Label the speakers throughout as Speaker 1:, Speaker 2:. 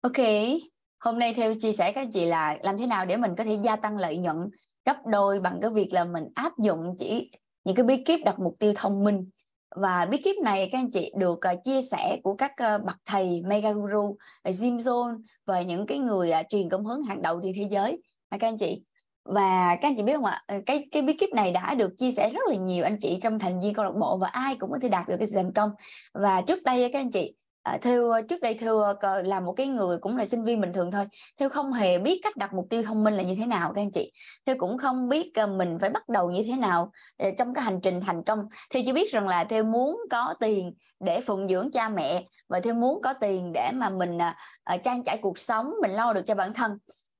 Speaker 1: Ok, hôm nay theo chia sẻ các anh chị là làm thế nào để mình có thể gia tăng lợi nhuận gấp đôi bằng cái việc là mình áp dụng chỉ những cái bí kíp đặt mục tiêu thông minh và bí kíp này các anh chị được uh, chia sẻ của các uh, bậc thầy mega guru Jim Jones và những cái người uh, truyền cảm hứng hàng đầu trên thế giới à, các anh chị và các anh chị biết không ạ cái cái bí kíp này đã được chia sẻ rất là nhiều anh chị trong thành viên câu lạc bộ và ai cũng có thể đạt được cái thành công và trước đây các anh chị à, theo ờ, trước đây thưa ờ, là một cái người cũng là sinh viên bình thường thôi theo không hề biết cách đặt mục tiêu thông minh là như thế nào các anh chị theo cũng không biết mình phải bắt đầu như thế nào trong cái hành trình thành công theo chỉ biết rằng là theo muốn có tiền để phụng dưỡng cha mẹ và theo muốn có tiền để mà mình uh, trang trải cuộc sống mình lo được cho bản thân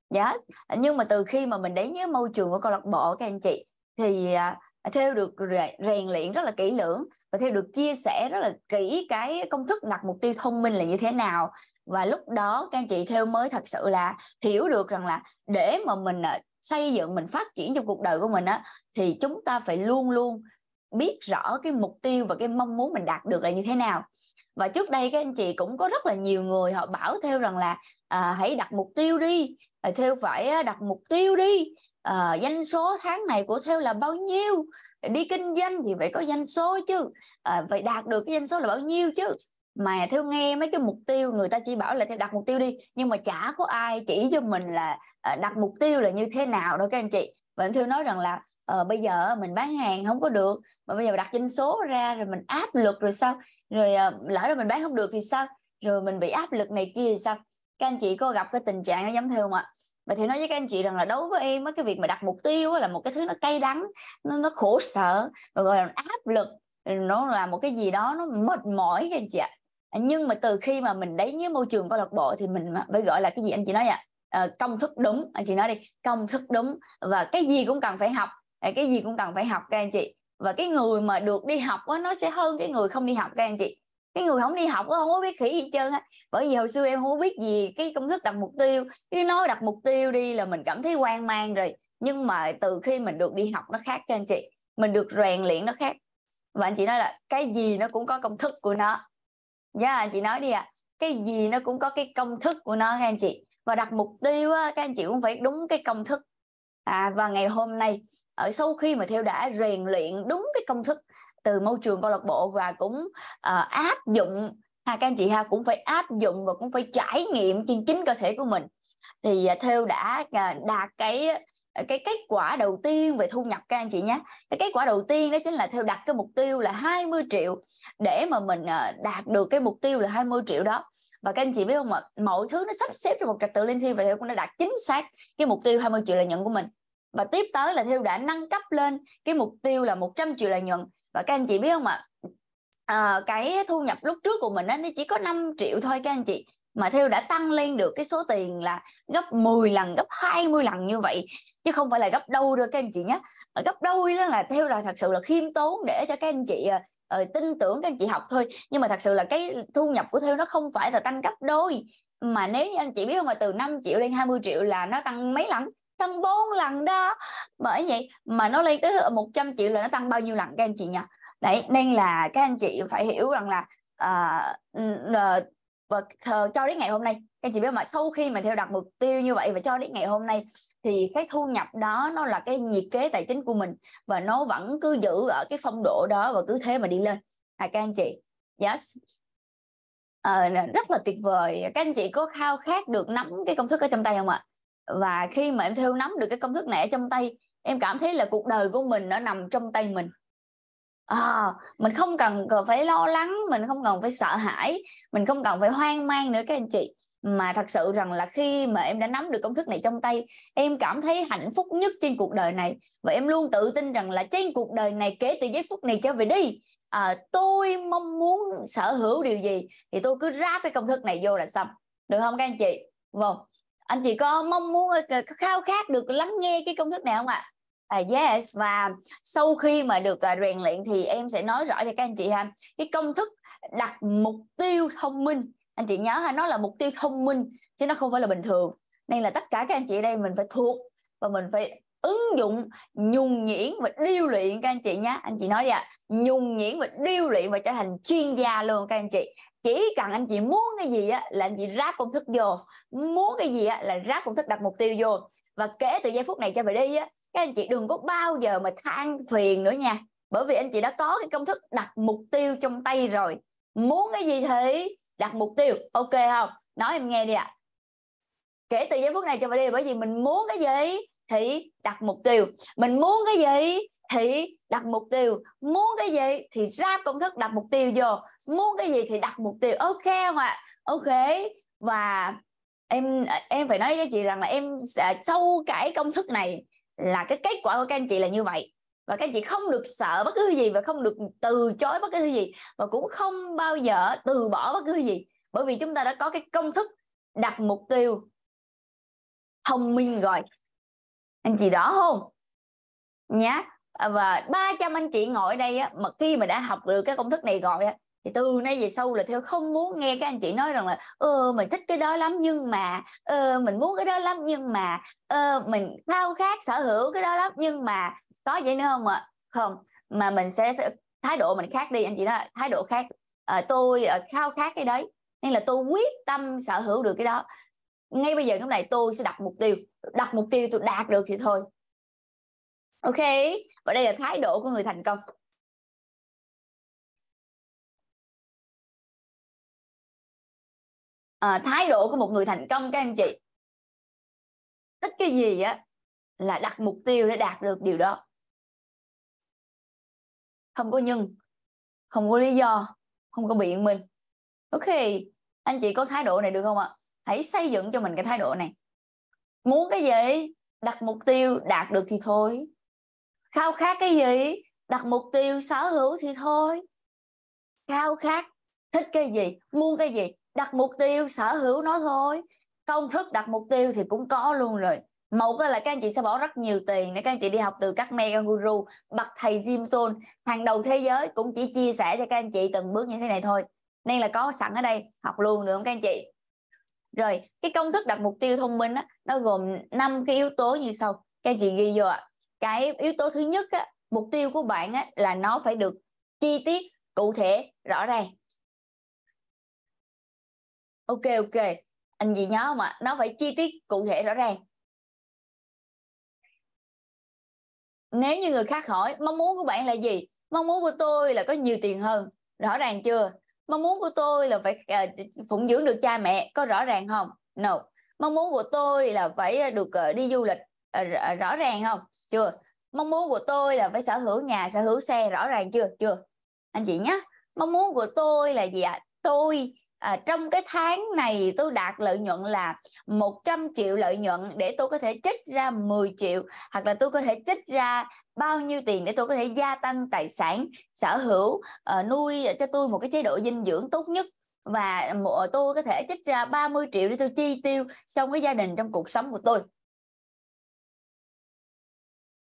Speaker 1: dạ yeah. nhưng mà từ khi mà mình đến với môi trường của câu lạc bộ các anh chị thì uh, À, theo được rèn luyện rất là kỹ lưỡng và theo được chia sẻ rất là kỹ cái công thức đặt mục tiêu thông minh là như thế nào và lúc đó các anh chị theo mới thật sự là hiểu được rằng là để mà mình à, xây dựng mình phát triển trong cuộc đời của mình á thì chúng ta phải luôn luôn biết rõ cái mục tiêu và cái mong muốn mình đạt được là như thế nào và trước đây các anh chị cũng có rất là nhiều người họ bảo theo rằng là à, hãy đặt mục tiêu đi theo phải đặt mục tiêu đi uh, doanh số tháng này của theo là bao nhiêu đi kinh doanh thì phải có doanh số chứ uh, phải đạt được cái doanh số là bao nhiêu chứ mà theo nghe mấy cái mục tiêu người ta chỉ bảo là theo đặt mục tiêu đi nhưng mà chả có ai chỉ cho mình là uh, đặt mục tiêu là như thế nào đâu các anh chị và em theo nói rằng là ờ, bây giờ mình bán hàng không có được mà bây giờ đặt doanh số ra rồi mình áp lực rồi sao rồi uh, lỡ rồi mình bán không được thì sao rồi mình bị áp lực này kia thì sao các anh chị có gặp cái tình trạng nó giống theo không ạ và thì nói với các anh chị rằng là đối với em á, cái việc mà đặt mục tiêu là một cái thứ nó cay đắng nó, nó khổ sở và gọi là áp lực nó là một cái gì đó nó mệt mỏi các anh chị ạ à, nhưng mà từ khi mà mình đấy như môi trường câu lạc bộ thì mình mới gọi là cái gì anh chị nói ạ à, ờ, công thức đúng anh chị nói đi công thức đúng và cái gì cũng cần phải học à, cái gì cũng cần phải học các anh chị và cái người mà được đi học đó, nó sẽ hơn cái người không đi học các anh chị cái người không đi học đó, không có biết khỉ gì trơn á bởi vì hồi xưa em không có biết gì cái công thức đặt mục tiêu cái nói đặt mục tiêu đi là mình cảm thấy hoang mang rồi nhưng mà từ khi mình được đi học nó khác cho anh chị mình được rèn luyện nó khác và anh chị nói là cái gì nó cũng có công thức của nó dạ anh chị nói đi ạ à, cái gì nó cũng có cái công thức của nó nghe anh chị và đặt mục tiêu á, các anh chị cũng phải đúng cái công thức à, và ngày hôm nay ở sau khi mà theo đã rèn luyện đúng cái công thức từ môi trường câu lạc bộ và cũng uh, áp dụng ha à, các anh chị ha cũng phải áp dụng và cũng phải trải nghiệm trên chính cơ thể của mình thì uh, theo đã uh, đạt cái cái kết quả đầu tiên về thu nhập các anh chị nhé cái kết quả đầu tiên đó chính là theo đặt cái mục tiêu là 20 triệu để mà mình đạt được cái mục tiêu là 20 triệu đó và các anh chị biết không ạ mọi thứ nó sắp xếp trong một trật tự lên thiên và theo cũng đã đạt chính xác cái mục tiêu 20 triệu lợi nhuận của mình và tiếp tới là theo đã nâng cấp lên cái mục tiêu là 100 triệu lợi nhuận và các anh chị biết không ạ à, cái thu nhập lúc trước của mình á, nó chỉ có 5 triệu thôi các anh chị mà theo đã tăng lên được cái số tiền là gấp 10 lần gấp 20 lần như vậy chứ không phải là gấp đôi được các anh chị nhé gấp đôi đó là theo là thật sự là khiêm tốn để cho các anh chị uh, tin tưởng các anh chị học thôi nhưng mà thật sự là cái thu nhập của theo nó không phải là tăng gấp đôi mà nếu như anh chị biết không mà từ 5 triệu lên 20 triệu là nó tăng mấy lần tăng 4 lần đó bởi vậy mà nó lên tới 100 triệu là nó tăng bao nhiêu lần các anh chị nhỉ đấy nên là các anh chị phải hiểu rằng là uh, và cho đến ngày hôm nay các anh chị biết mà sau khi mà theo đặt mục tiêu như vậy và cho đến ngày hôm nay thì cái thu nhập đó nó là cái nhiệt kế tài chính của mình và nó vẫn cứ giữ ở cái phong độ đó và cứ thế mà đi lên à các anh chị yes à, rất là tuyệt vời các anh chị có khao khát được nắm cái công thức ở trong tay không ạ và khi mà em theo nắm được cái công thức này ở trong tay em cảm thấy là cuộc đời của mình nó nằm trong tay mình à, mình không cần phải lo lắng mình không cần phải sợ hãi mình không cần phải hoang mang nữa các anh chị mà thật sự rằng là khi mà em đã nắm được công thức này trong tay em cảm thấy hạnh phúc nhất trên cuộc đời này và em luôn tự tin rằng là trên cuộc đời này kể từ giây phút này trở về đi à, tôi mong muốn sở hữu điều gì thì tôi cứ ráp cái công thức này vô là xong được không các anh chị vâng anh chị có mong muốn khao khát được lắng nghe cái công thức này không ạ à? À, yes và sau khi mà được à, rèn luyện thì em sẽ nói rõ cho các anh chị ha cái công thức đặt mục tiêu thông minh anh chị nhớ ha nó là mục tiêu thông minh chứ nó không phải là bình thường nên là tất cả các anh chị ở đây mình phải thuộc và mình phải ứng dụng nhung nhuyễn và điêu luyện các anh chị nhé anh chị nói đi ạ à, nhung nhuyễn và điêu luyện và trở thành chuyên gia luôn các anh chị chỉ cần anh chị muốn cái gì á là anh chị ráp công thức vô muốn cái gì á là ráp công thức đặt mục tiêu vô và kể từ giây phút này cho về đi á các anh chị đừng có bao giờ mà than phiền nữa nha bởi vì anh chị đã có cái công thức đặt mục tiêu trong tay rồi muốn cái gì thì đặt mục tiêu ok không nói em nghe đi ạ à. kể từ giây phút này cho về đi bởi vì mình muốn cái gì thì đặt mục tiêu mình muốn cái gì thì đặt mục tiêu muốn cái gì thì ra công thức đặt mục tiêu vô muốn cái gì thì đặt mục tiêu ok không ạ ok và em em phải nói với chị rằng là em sau cái công thức này là cái kết quả của các anh chị là như vậy và các anh chị không được sợ bất cứ gì và không được từ chối bất cứ gì và cũng không bao giờ từ bỏ bất cứ gì bởi vì chúng ta đã có cái công thức đặt mục tiêu thông minh rồi anh chị rõ không nhá à, và 300 anh chị ngồi đây á, mà khi mà đã học được cái công thức này rồi á, thì từ nay về sau là theo không muốn nghe các anh chị nói rằng là ơ mình thích cái đó lắm nhưng mà ơ mình muốn cái đó lắm nhưng mà ơ mình khao khát sở hữu cái đó lắm nhưng mà có vậy nữa không ạ không mà mình sẽ thái độ mình khác đi anh chị nói thái độ khác à, tôi à, khao khát cái đấy nên là tôi quyết tâm sở hữu được cái đó ngay bây giờ lúc này tôi sẽ đặt mục tiêu đặt mục tiêu tôi đạt được thì thôi ok và đây là thái độ của người thành công à, thái độ của một người thành công các anh chị thích cái gì á là đặt mục tiêu để đạt được điều đó không có nhưng không có lý do không có biện minh ok anh chị có thái độ này được không ạ hãy xây dựng cho mình cái thái độ này muốn cái gì đặt mục tiêu đạt được thì thôi khao khát cái gì đặt mục tiêu sở hữu thì thôi khao khát thích cái gì muốn cái gì đặt mục tiêu sở hữu nó thôi công thức đặt mục tiêu thì cũng có luôn rồi một là các anh chị sẽ bỏ rất nhiều tiền để các anh chị đi học từ các mega guru bậc thầy Jim Jones hàng đầu thế giới cũng chỉ chia sẻ cho các anh chị từng bước như thế này thôi nên là có sẵn ở đây học luôn được không các anh chị rồi cái công thức đặt mục tiêu thông minh á, nó gồm năm cái yếu tố như sau các chị ghi vô ạ cái yếu tố thứ nhất á, mục tiêu của bạn á, là nó phải được chi tiết cụ thể rõ ràng ok ok anh gì nhớ không ạ nó phải chi tiết cụ thể rõ ràng nếu như người khác hỏi mong muốn của bạn là gì mong muốn của tôi là có nhiều tiền hơn rõ ràng chưa mong muốn của tôi là phải uh, phụng dưỡng được cha mẹ có rõ ràng không no mong muốn của tôi là phải à, được uh, đi du lịch uh, rõ ràng không chưa mong muốn của tôi là phải sở hữu nhà sở hữu xe rõ ràng chưa chưa anh chị nhé mong muốn của tôi là gì ạ à? tôi à, trong cái tháng này tôi đạt lợi nhuận là 100 triệu lợi nhuận để tôi có thể trích ra 10 triệu hoặc là tôi có thể trích ra bao nhiêu tiền để tôi có thể gia tăng tài sản sở hữu à, nuôi cho tôi một cái chế độ dinh dưỡng tốt nhất và tôi có thể trích ra 30 triệu để tôi chi tiêu trong cái gia đình trong cuộc sống của tôi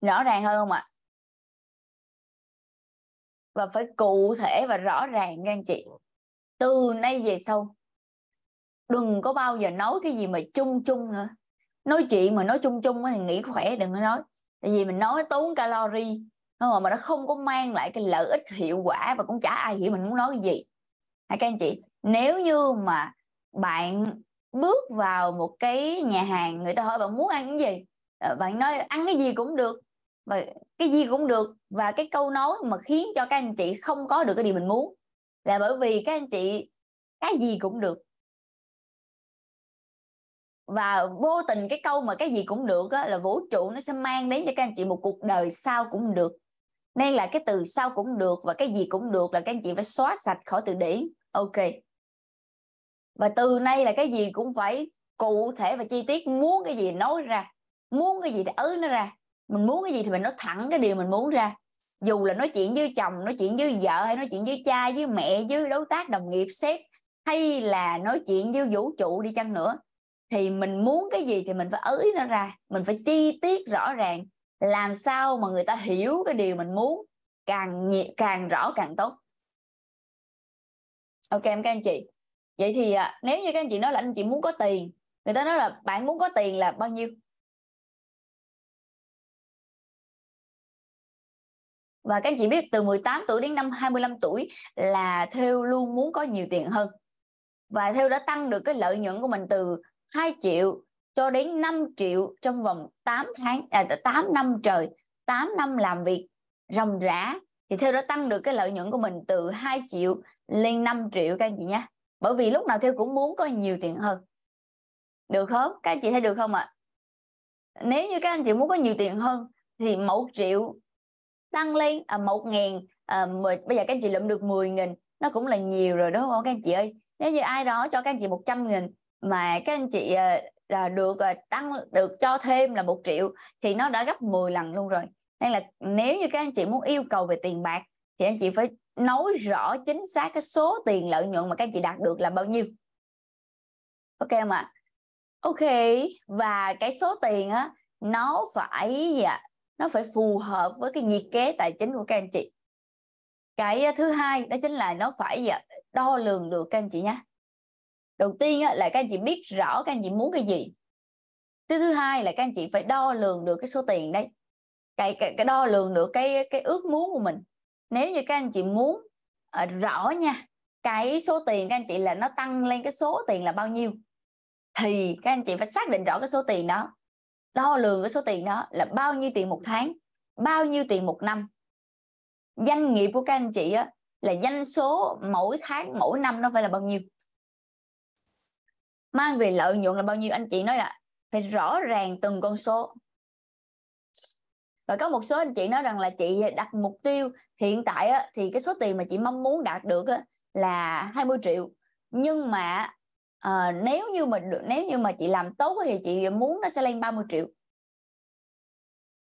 Speaker 1: rõ ràng hơn không ạ và phải cụ thể và rõ ràng nha anh chị từ nay về sau đừng có bao giờ nói cái gì mà chung chung nữa nói chuyện mà nói chung chung thì nghĩ khỏe đừng có nói tại vì mình nói tốn calori không mà nó không có mang lại cái lợi ích hiệu quả và cũng chả ai hiểu mình muốn nói cái gì hả các anh chị nếu như mà bạn bước vào một cái nhà hàng người ta hỏi bạn muốn ăn cái gì ờ, bạn nói ăn cái gì cũng được và cái gì cũng được và cái câu nói mà khiến cho các anh chị không có được cái điều mình muốn là bởi vì các anh chị cái gì cũng được và vô tình cái câu mà cái gì cũng được á, là vũ trụ nó sẽ mang đến cho các anh chị một cuộc đời sao cũng được nên là cái từ sao cũng được và cái gì cũng được là các anh chị phải xóa sạch khỏi từ điển ok và từ nay là cái gì cũng phải cụ thể và chi tiết muốn cái gì nói ra muốn cái gì thì ứ nó ra mình muốn cái gì thì mình nói thẳng cái điều mình muốn ra dù là nói chuyện với chồng nói chuyện với vợ hay nói chuyện với cha với mẹ với đối tác đồng nghiệp sếp hay là nói chuyện với vũ trụ đi chăng nữa thì mình muốn cái gì thì mình phải ới nó ra mình phải chi tiết rõ ràng làm sao mà người ta hiểu cái điều mình muốn càng nhị càng rõ càng tốt ok em các anh chị vậy thì à, nếu như các anh chị nói là anh chị muốn có tiền người ta nói là bạn muốn có tiền là bao nhiêu và các anh chị biết từ 18 tuổi đến năm 25 tuổi là theo luôn muốn có nhiều tiền hơn và theo đã tăng được cái lợi nhuận của mình từ 2 triệu cho đến 5 triệu trong vòng 8 tháng à, 8 năm trời 8 năm làm việc rầm rã thì theo đã tăng được cái lợi nhuận của mình từ 2 triệu lên 5 triệu các anh chị nhé bởi vì lúc nào theo cũng muốn có nhiều tiền hơn được không các anh chị thấy được không ạ à? nếu như các anh chị muốn có nhiều tiền hơn thì một triệu tăng lên à, 1 ngàn à, bây giờ các anh chị lượm được 10 nghìn nó cũng là nhiều rồi đúng không các anh chị ơi nếu như ai đó cho các anh chị 100 nghìn mà các anh chị à, được à, tăng được cho thêm là một triệu thì nó đã gấp 10 lần luôn rồi nên là nếu như các anh chị muốn yêu cầu về tiền bạc thì anh chị phải nói rõ chính xác cái số tiền lợi nhuận mà các anh chị đạt được là bao nhiêu ok không ạ ok và cái số tiền á nó phải dạ, nó phải phù hợp với cái nhiệt kế tài chính của các anh chị cái à, thứ hai đó chính là nó phải à, đo lường được các anh chị nhé đầu tiên là các anh chị biết rõ các anh chị muốn cái gì thứ thứ hai là các anh chị phải đo lường được cái số tiền đấy cái cái, cái đo lường được cái cái ước muốn của mình nếu như các anh chị muốn uh, rõ nha cái số tiền các anh chị là nó tăng lên cái số tiền là bao nhiêu thì các anh chị phải xác định rõ cái số tiền đó đo lường cái số tiền đó là bao nhiêu tiền một tháng bao nhiêu tiền một năm doanh nghiệp của các anh chị á, là doanh số mỗi tháng mỗi năm nó phải là bao nhiêu mang về lợi nhuận là bao nhiêu anh chị nói là phải rõ ràng từng con số và có một số anh chị nói rằng là chị đặt mục tiêu hiện tại á, thì cái số tiền mà chị mong muốn đạt được á, là 20 triệu nhưng mà à, nếu như mình được nếu như mà chị làm tốt thì chị muốn nó sẽ lên 30 triệu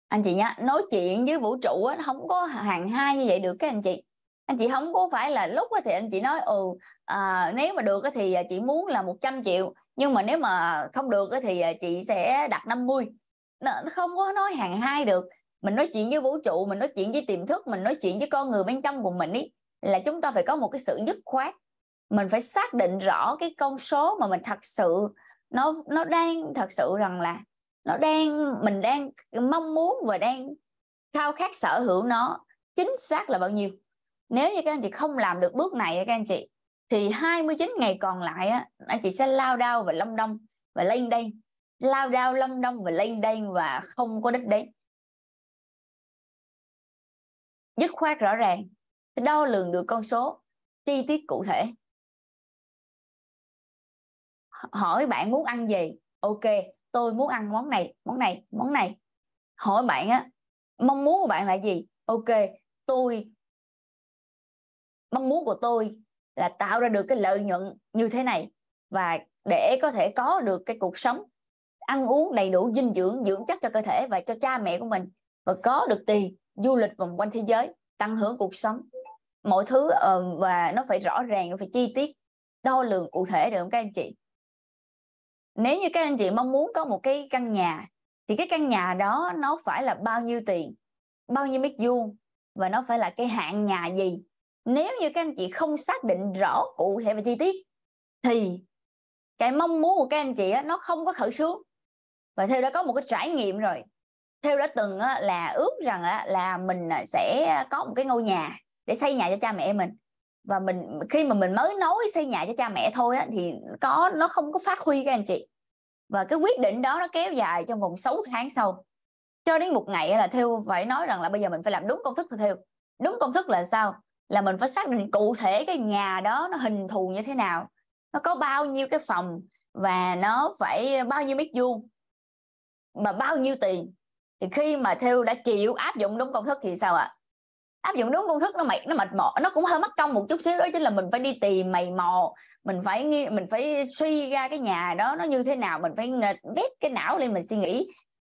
Speaker 1: anh chị nhá nói chuyện với vũ trụ á, không có hàng hai như vậy được các anh chị anh chị không có phải là lúc thì anh chị nói ừ à, nếu mà được thì à, chị muốn là 100 triệu nhưng mà nếu mà không được thì à, chị sẽ đặt 50 nó không có nói hàng hai được mình nói chuyện với vũ trụ mình nói chuyện với tiềm thức mình nói chuyện với con người bên trong của mình ý là chúng ta phải có một cái sự dứt khoát mình phải xác định rõ cái con số mà mình thật sự nó nó đang thật sự rằng là nó đang mình đang mong muốn và đang khao khát sở hữu nó chính xác là bao nhiêu nếu như các anh chị không làm được bước này các anh chị thì 29 ngày còn lại á, anh chị sẽ lao đao và lâm đông và lên đây lao đao lâm đông và lên đây và không có đích đến dứt khoát rõ ràng đo lường được con số chi tiết cụ thể hỏi bạn muốn ăn gì ok tôi muốn ăn món này món này món này hỏi bạn á mong muốn của bạn là gì ok tôi mong muốn của tôi là tạo ra được cái lợi nhuận như thế này và để có thể có được cái cuộc sống ăn uống đầy đủ dinh dưỡng dưỡng chất cho cơ thể và cho cha mẹ của mình và có được tiền du lịch vòng quanh thế giới tăng hưởng cuộc sống mọi thứ ờ, và nó phải rõ ràng nó phải chi tiết đo lường cụ thể được không các anh chị nếu như các anh chị mong muốn có một cái căn nhà thì cái căn nhà đó nó phải là bao nhiêu tiền bao nhiêu mét vuông và nó phải là cái hạng nhà gì nếu như các anh chị không xác định rõ cụ thể và chi tiết thì cái mong muốn của các anh chị nó không có khởi xướng và theo đã có một cái trải nghiệm rồi theo đã từng là ước rằng là mình à, sẽ có một cái ngôi nhà để xây nhà cho cha mẹ mình và mình khi mà mình mới nói xây nhà cho cha mẹ thôi á, thì có nó không có phát huy các anh chị và cái quyết định đó nó kéo dài trong vòng 6 tháng sau cho đến một ngày là thiêu phải nói rằng là bây giờ mình phải làm đúng công thức thì thiêu đúng công thức là sao là mình phải xác định cụ thể cái nhà đó nó hình thù như thế nào nó có bao nhiêu cái phòng và nó phải bao nhiêu mét vuông mà bao nhiêu tiền thì khi mà theo đã chịu áp dụng đúng công thức thì sao ạ à? áp dụng đúng công thức nó mệt nó mệt mỏi nó cũng hơi mất công một chút xíu đó chính là mình phải đi tìm mày mò mình phải nghi mình phải suy ra cái nhà đó nó như thế nào mình phải nghịch vét cái não lên mình suy nghĩ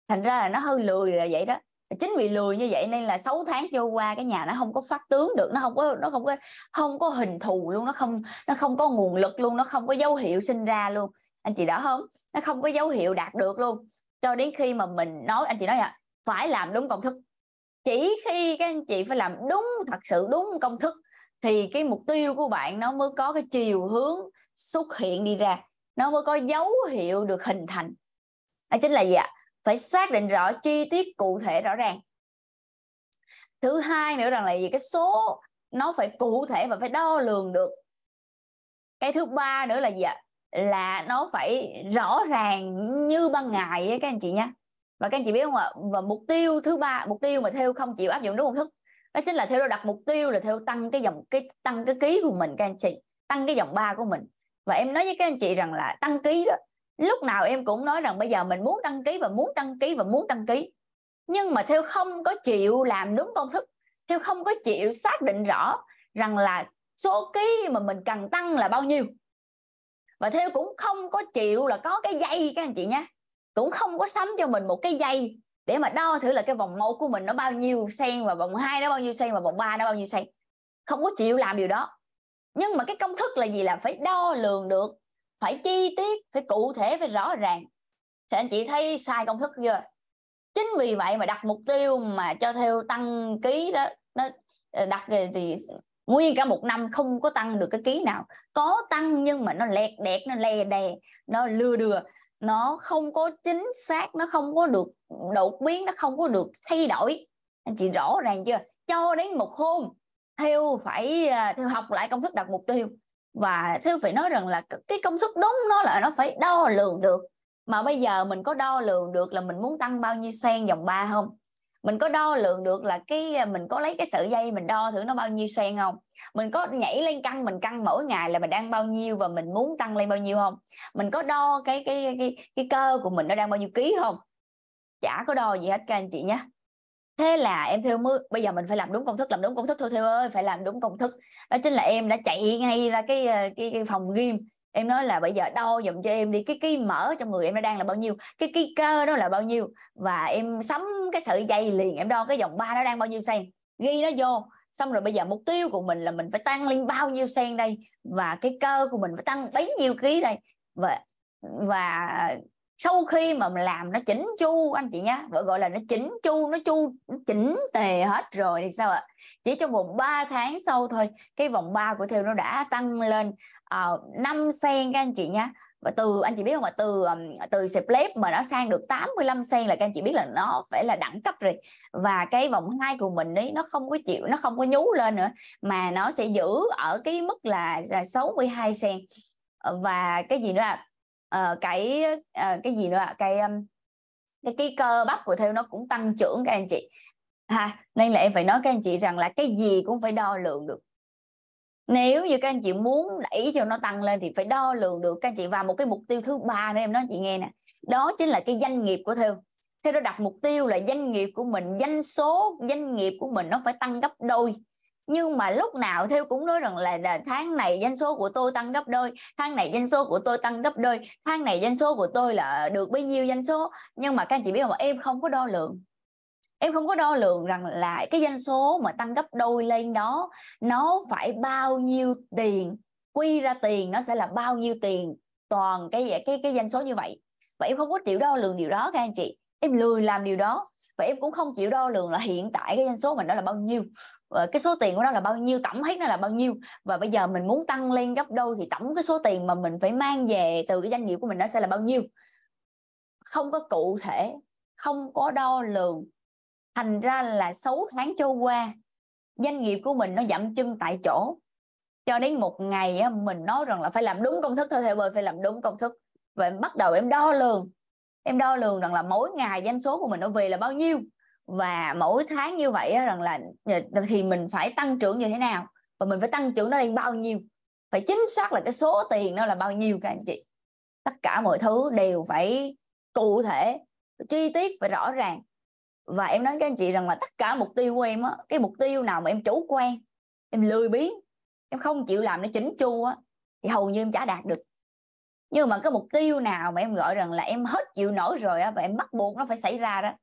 Speaker 1: thành ra là nó hơi lười là vậy đó chính vì lười như vậy nên là 6 tháng trôi qua cái nhà nó không có phát tướng được nó không có nó không có không có hình thù luôn nó không nó không có nguồn lực luôn nó không có dấu hiệu sinh ra luôn anh chị đã không nó không có dấu hiệu đạt được luôn cho đến khi mà mình nói anh chị nói à phải làm đúng công thức chỉ khi các anh chị phải làm đúng thật sự đúng công thức thì cái mục tiêu của bạn nó mới có cái chiều hướng xuất hiện đi ra nó mới có dấu hiệu được hình thành đó chính là gì ạ phải xác định rõ chi tiết cụ thể rõ ràng thứ hai nữa rằng là gì cái số nó phải cụ thể và phải đo lường được cái thứ ba nữa là gì ạ là nó phải rõ ràng như ban ngày ấy, các anh chị nhé và các anh chị biết không ạ và mục tiêu thứ ba mục tiêu mà theo không chịu áp dụng đúng công thức đó chính là theo đặt mục tiêu là theo tăng cái dòng cái tăng cái ký của mình các anh chị tăng cái dòng ba của mình và em nói với các anh chị rằng là tăng ký đó lúc nào em cũng nói rằng bây giờ mình muốn tăng ký và muốn tăng ký và muốn tăng ký nhưng mà theo không có chịu làm đúng công thức theo không có chịu xác định rõ rằng là số ký mà mình cần tăng là bao nhiêu và theo cũng không có chịu là có cái dây các anh chị nhé cũng không có sắm cho mình một cái dây để mà đo thử là cái vòng một của mình nó bao nhiêu sen và vòng hai nó bao nhiêu sen và vòng ba nó bao nhiêu sen không có chịu làm điều đó nhưng mà cái công thức là gì là phải đo lường được phải chi tiết phải cụ thể phải rõ ràng thì anh chị thấy sai công thức chưa chính vì vậy mà đặt mục tiêu mà cho theo tăng ký đó nó ờ, đặt thì nguyên cả một năm không có tăng được cái ký nào có tăng nhưng mà nó lẹt đẹt nó lè đè nó lừa đừa nó không có chính xác nó không có được đột biến nó không có được thay đổi anh chị rõ ràng chưa cho đến một hôm theo phải à, theo học lại công thức đặt mục tiêu và theo phải nói rằng là cái công thức đúng nó là nó phải đo lường được mà bây giờ mình có đo lường được là mình muốn tăng bao nhiêu sen vòng 3 không mình có đo lường được là cái à, mình có lấy cái sợi dây mình đo thử nó bao nhiêu sen không mình có nhảy lên căng mình căng mỗi ngày là mình đang bao nhiêu và mình muốn tăng lên bao nhiêu không mình có đo cái cái cái cái cơ của mình nó đang bao nhiêu ký không chả có đo gì hết các anh chị nhé thế là em theo mới bây giờ mình phải làm đúng công thức làm đúng công thức thôi theo ơi phải làm đúng công thức đó chính là em đã chạy ngay ra cái à, cái, cái phòng gym em nói là bây giờ đo dùm cho em đi cái cái mỡ trong người em nó đang là bao nhiêu cái cái cơ đó là bao nhiêu và em sắm cái sợi dây liền em đo cái vòng ba nó đang bao nhiêu sen ghi nó vô xong rồi bây giờ mục tiêu của mình là mình phải tăng lên bao nhiêu sen đây và cái cơ của mình phải tăng bấy nhiêu ký đây và và sau khi mà mình làm nó chỉnh chu anh chị nhé gọi là nó chỉnh chu nó chu nó chỉnh tề hết rồi thì sao ạ chỉ trong vòng 3 tháng sau thôi cái vòng 3 của theo nó đã tăng lên Ờ, năm sen các anh chị nhé và từ anh chị biết không ạ từ từ slab mà nó sang được 85 sen là các anh chị biết là nó phải là đẳng cấp rồi và cái vòng hai của mình đấy nó không có chịu nó không có nhú lên nữa mà nó sẽ giữ ở cái mức là, là 62 sen và cái gì nữa ạ à? à, cái à, cái gì nữa ạ à? cái cái cái cơ bắp của theo nó cũng tăng trưởng các anh chị ha nên là em phải nói các anh chị rằng là cái gì cũng phải đo lường được nếu như các anh chị muốn đẩy cho nó tăng lên thì phải đo lường được các anh chị và một cái mục tiêu thứ ba nữa em nói chị nghe nè đó chính là cái doanh nghiệp của theo theo đó đặt mục tiêu là doanh nghiệp của mình doanh số doanh nghiệp của mình nó phải tăng gấp đôi nhưng mà lúc nào theo cũng nói rằng là, là tháng này doanh số của tôi tăng gấp đôi tháng này doanh số của tôi tăng gấp đôi tháng này doanh số của tôi là được bấy nhiêu doanh số nhưng mà các anh chị biết không em không có đo lường em không có đo lường rằng là cái doanh số mà tăng gấp đôi lên đó nó phải bao nhiêu tiền quy ra tiền nó sẽ là bao nhiêu tiền toàn cái cái cái doanh số như vậy và em không có chịu đo lường điều đó các anh chị em lười làm điều đó và em cũng không chịu đo lường là hiện tại cái doanh số mình đó là bao nhiêu và ờ, cái số tiền của nó là bao nhiêu tổng hết nó là bao nhiêu và bây giờ mình muốn tăng lên gấp đôi thì tổng cái số tiền mà mình phải mang về từ cái doanh nghiệp của mình nó sẽ là bao nhiêu không có cụ thể không có đo lường thành ra là 6 tháng trôi qua doanh nghiệp của mình nó dậm chân tại chỗ cho đến một ngày á, mình nói rằng là phải làm đúng công thức thôi thầy bơi phải làm đúng công thức và em bắt đầu em đo lường em đo lường rằng là mỗi ngày doanh số của mình nó về là bao nhiêu và mỗi tháng như vậy á, rằng là ờ, thì mình phải tăng trưởng như thế nào và mình phải tăng trưởng nó lên bao nhiêu phải chính xác là cái số tiền nó là bao nhiêu các anh chị tất cả mọi thứ đều phải cụ thể chi tiết và rõ ràng và em nói các anh chị rằng là tất cả mục tiêu của em á cái mục tiêu nào mà em chủ quan em lười biếng em không chịu làm nó chỉnh chu á thì hầu như em chả đạt được nhưng mà cái mục tiêu nào mà em gọi rằng là em hết chịu nổi rồi á và em bắt buộc nó phải xảy ra đó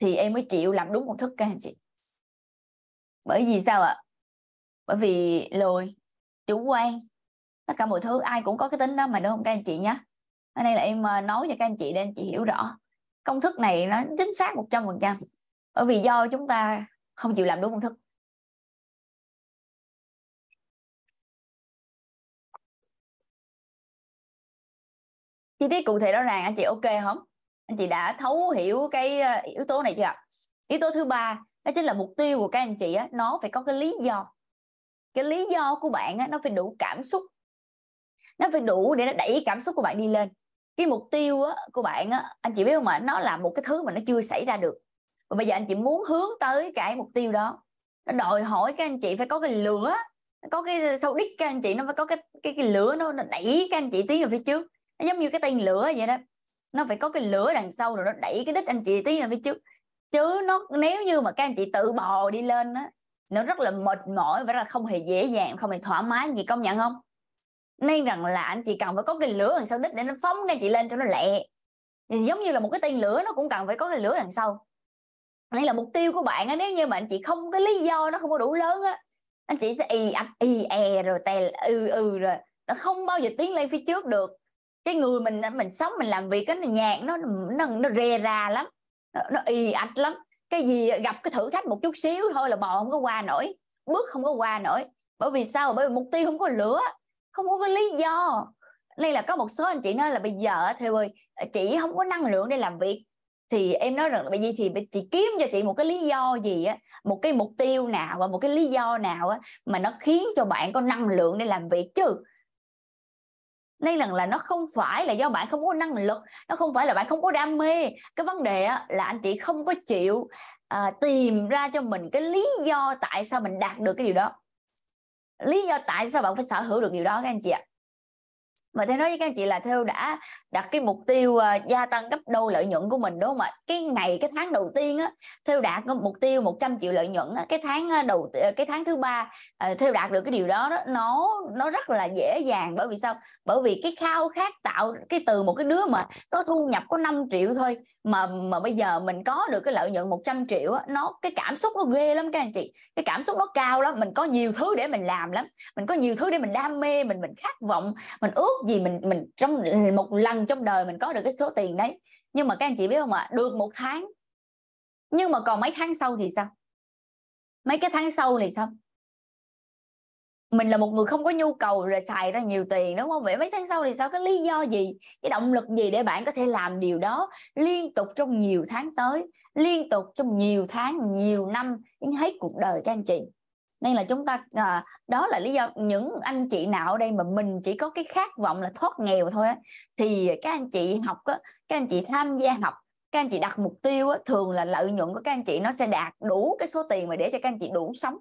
Speaker 1: thì em mới chịu làm đúng công thức các anh chị bởi vì sao ạ bởi vì lười chủ quan tất cả mọi thứ ai cũng có cái tính đó mà đúng không các anh chị nhé ở đây là em ờ, nói cho các anh chị để anh chị hiểu rõ công thức này nó chính xác 100% bởi vì do chúng ta không chịu làm đúng công thức chi tiết cụ thể rõ ràng anh chị ok không anh chị đã thấu hiểu cái ờ, yếu tố này chưa yếu tố thứ ba đó chính là mục tiêu của các anh chị á, nó phải có cái lý do cái lý do của bạn á, nó phải đủ cảm xúc nó phải đủ để nó đẩy cảm xúc của bạn đi lên cái mục tiêu á, của bạn á, anh chị biết không ạ nó là một cái thứ mà nó chưa xảy ra được và bây giờ anh chị muốn hướng tới cái mục tiêu đó nó đòi hỏi các anh chị phải có cái lửa có cái ờ, sâu đích các anh chị nó phải có cái cái cái lửa nó, nó đẩy các anh chị tiến về phía trước nó giống như cái tên lửa vậy đó nó phải có cái lửa đằng sau rồi nó đẩy cái đích anh chị tiến về phía trước chứ nó nếu như mà các anh chị tự bò đi lên á nó rất là mệt mỏi và rất là không hề dễ dàng không hề thoải mái gì công nhận không nên rằng là anh chị cần phải có cái lửa đằng sau đích để nó phóng cái chị lên cho nó lẹ giống như là một cái tên lửa nó cũng cần phải có cái lửa đằng sau nên là mục tiêu của bạn á nếu như mà anh chị không cái lý do nó không có đủ lớn á anh chị sẽ y ạch y e rồi tè ừ ừ rồi nó không bao giờ tiến lên phía trước được cái người mình mình sống mình làm việc cái nhạt nó nó nó rè ra lắm nó, nó y ạch lắm cái gì gặp cái thử thách một chút xíu thôi là bò không có qua nổi bước không có qua nổi bởi vì sao bởi vì mục tiêu không có lửa không có cái lý do nên là có một số anh chị nói là bây giờ thì ơi à, chị không có năng lượng để làm việc thì em nói rằng là bây giờ thì chị kiếm cho chị một cái lý do gì á một cái mục tiêu nào và một cái lý do nào á mà nó khiến cho bạn có năng lượng để làm việc chứ nên rằng là nó không phải là do bạn không có năng lực nó không phải là bạn không có đam mê cái vấn đề á, là anh chị không có chịu à, tìm ra cho mình cái lý do tại sao mình đạt được cái điều đó lý do tại sao bạn phải sở hữu được điều đó các anh chị ạ mà theo nói với các anh chị là theo đã đặt cái mục tiêu à, gia tăng gấp đôi lợi nhuận của mình đúng không ạ cái ngày cái tháng đầu tiên á theo đạt có mục tiêu 100 triệu lợi nhuận á, cái tháng à, đầu ờ, cái tháng thứ ba ờ, theo đạt được cái điều đó, đó nó nó rất là dễ dàng bởi vì sao bởi vì cái khao khát tạo cái từ một cái đứa mà có thu nhập có 5 triệu thôi mà mà bây giờ mình có được cái lợi nhuận 100 triệu á, nó cái cảm xúc nó ghê lắm các anh chị cái cảm xúc nó cao lắm mình có nhiều thứ để mình làm lắm mình có nhiều thứ để mình đam mê mình mình khát vọng mình ước ước gì mình mình trong một lần trong đời mình có được cái số tiền đấy nhưng mà các anh chị biết không ạ được một tháng nhưng mà còn mấy tháng sau thì sao mấy cái tháng sau thì sao mình là một người không có nhu cầu rồi xài ra nhiều tiền đúng không vậy mấy tháng sau thì sao cái lý do gì cái động lực gì để bạn có thể làm điều đó liên tục trong nhiều tháng tới liên tục trong nhiều tháng nhiều năm đến hết cuộc đời các anh chị nên là chúng ta à, đó là lý do những anh chị nào ở đây mà mình chỉ có cái khát vọng là thoát nghèo thôi á, thì các anh chị học á, các anh chị tham gia học các anh chị đặt mục tiêu á, thường là lợi nhuận của các anh chị nó sẽ đạt đủ cái số tiền mà để cho các anh chị đủ sống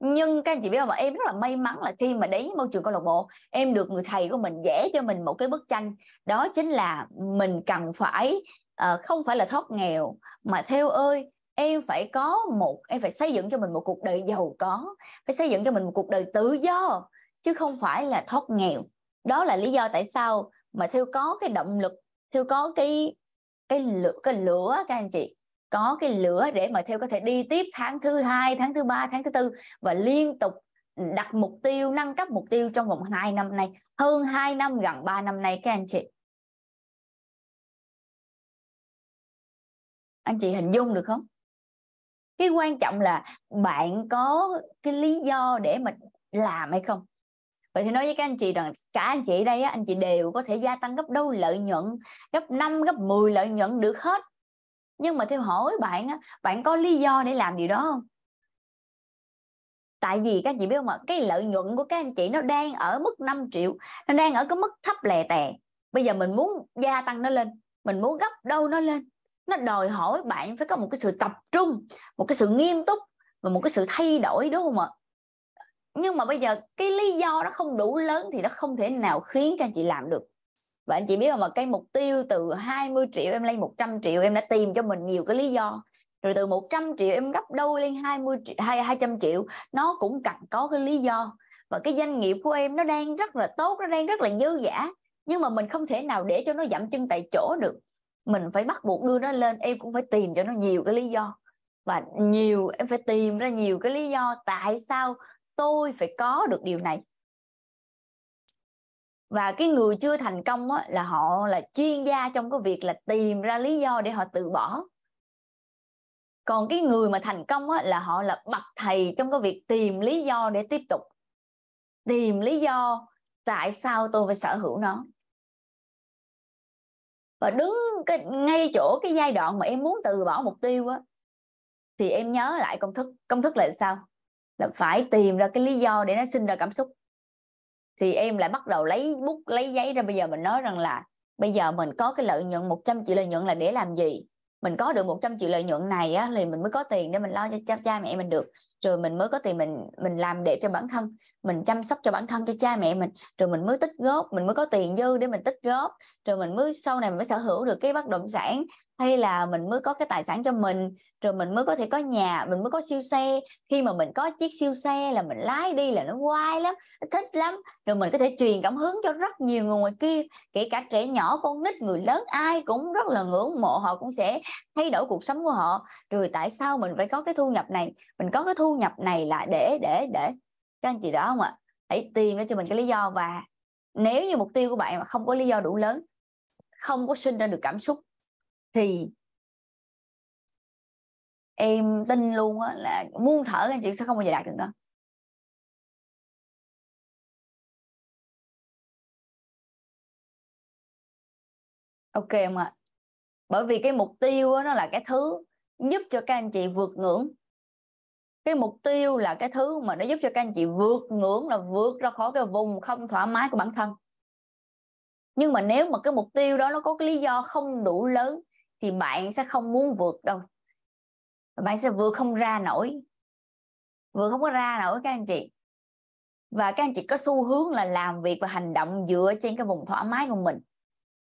Speaker 1: nhưng các anh chị biết không em rất là may mắn là khi mà đến môi trường câu lạc bộ em được người thầy của mình vẽ cho mình một cái bức tranh đó chính là mình cần phải uh, không phải là thoát nghèo mà theo ơi em phải có một em phải xây dựng cho mình một cuộc đời giàu có phải xây dựng cho mình một cuộc đời tự do chứ không phải là thoát nghèo đó là lý do tại sao mà theo có cái động lực theo có cái cái lửa cái lửa các anh chị có cái lửa để mà theo có thể đi tiếp tháng thứ hai tháng thứ ba tháng thứ tư và liên tục đặt mục tiêu nâng cấp mục tiêu trong vòng 2 năm nay hơn 2 năm gần 3 năm nay các anh chị anh chị hình dung được không cái quan trọng là bạn có cái lý do để mà làm hay không vậy thì nói với các anh chị rằng cả anh chị đây á, anh chị đều có thể gia tăng gấp đôi lợi nhuận gấp 5, gấp 10 lợi nhuận được hết nhưng mà theo hỏi bạn á, bạn có lý do để làm điều đó không tại vì các anh chị biết không ạ cái lợi nhuận của các anh chị nó đang ở mức 5 triệu nó đang ở cái mức thấp lè tè bây giờ mình muốn gia tăng nó lên mình muốn gấp đôi nó lên nó đòi hỏi bạn phải có một cái sự tập trung một cái sự nghiêm túc và một cái sự thay đổi đúng không ạ nhưng mà bây giờ cái lý do nó không đủ lớn thì nó không thể nào khiến cho anh chị làm được và anh chị biết không mà cái mục tiêu từ 20 triệu em lên 100 triệu em đã tìm cho mình nhiều cái lý do rồi từ 100 triệu em gấp đôi lên 20 triệu, 200 triệu nó cũng cần có cái lý do và cái doanh nghiệp của em nó đang rất là tốt nó đang rất là dư giả nhưng mà mình không thể nào để cho nó giảm chân tại chỗ được mình phải bắt buộc đưa nó lên em cũng phải tìm cho nó nhiều cái lý do và nhiều em phải tìm ra nhiều cái lý do tại sao tôi phải có được điều này và cái người chưa thành công á, là họ là chuyên gia trong cái việc là tìm ra lý do để họ từ bỏ còn cái người mà thành công á, là họ là bậc thầy trong cái việc tìm lý do để tiếp tục tìm lý do tại sao tôi phải sở hữu nó và đứng cái, ngay chỗ cái giai đoạn mà em muốn từ bỏ mục tiêu á thì em nhớ lại công thức công thức là sao là phải tìm ra cái lý do để nó sinh ra cảm xúc thì em lại bắt đầu lấy bút lấy giấy ra bây giờ mình nói rằng là bây giờ mình có cái lợi nhuận 100 triệu lợi nhuận là để làm gì mình có được 100 triệu lợi nhuận này á, thì mình mới có tiền để mình lo cho cha, cha mẹ mình được rồi mình mới có tiền mình mình làm đẹp cho bản thân mình chăm sóc cho bản thân cho cha mẹ mình rồi mình mới tích góp mình mới có tiền dư để mình tích góp rồi mình mới sau này mình mới sở hữu được cái bất động sản hay là mình mới có cái tài sản cho mình rồi mình mới có thể có nhà mình mới có siêu xe khi mà mình có chiếc siêu xe là mình lái đi là nó quay lắm thích lắm rồi mình có thể truyền cảm hứng cho rất nhiều người ngoài kia kể cả trẻ nhỏ con nít người lớn ai cũng rất là ngưỡng mộ họ cũng sẽ thay đổi cuộc sống của họ rồi tại sao mình phải có cái thu nhập này mình có cái thu nhập này là để để để các anh chị đó không ạ hãy tìm ra cho mình cái lý do và nếu như mục tiêu của bạn mà không có lý do đủ lớn không có sinh ra được cảm xúc thì em tin luôn á là muôn thở anh chị sẽ không bao giờ đạt được đâu ok không ạ bởi vì cái mục tiêu đó, nó là cái thứ giúp cho các anh chị vượt ngưỡng cái mục tiêu là cái thứ mà nó giúp cho các anh chị vượt ngưỡng là vượt ra khỏi cái vùng không thoải mái của bản thân nhưng mà nếu mà cái mục tiêu đó nó có cái lý do không đủ lớn thì bạn sẽ không muốn vượt đâu bạn sẽ vượt không ra nổi vượt không có ra nổi các anh chị và các anh chị có xu hướng là làm việc và hành động dựa trên cái vùng thoải mái của mình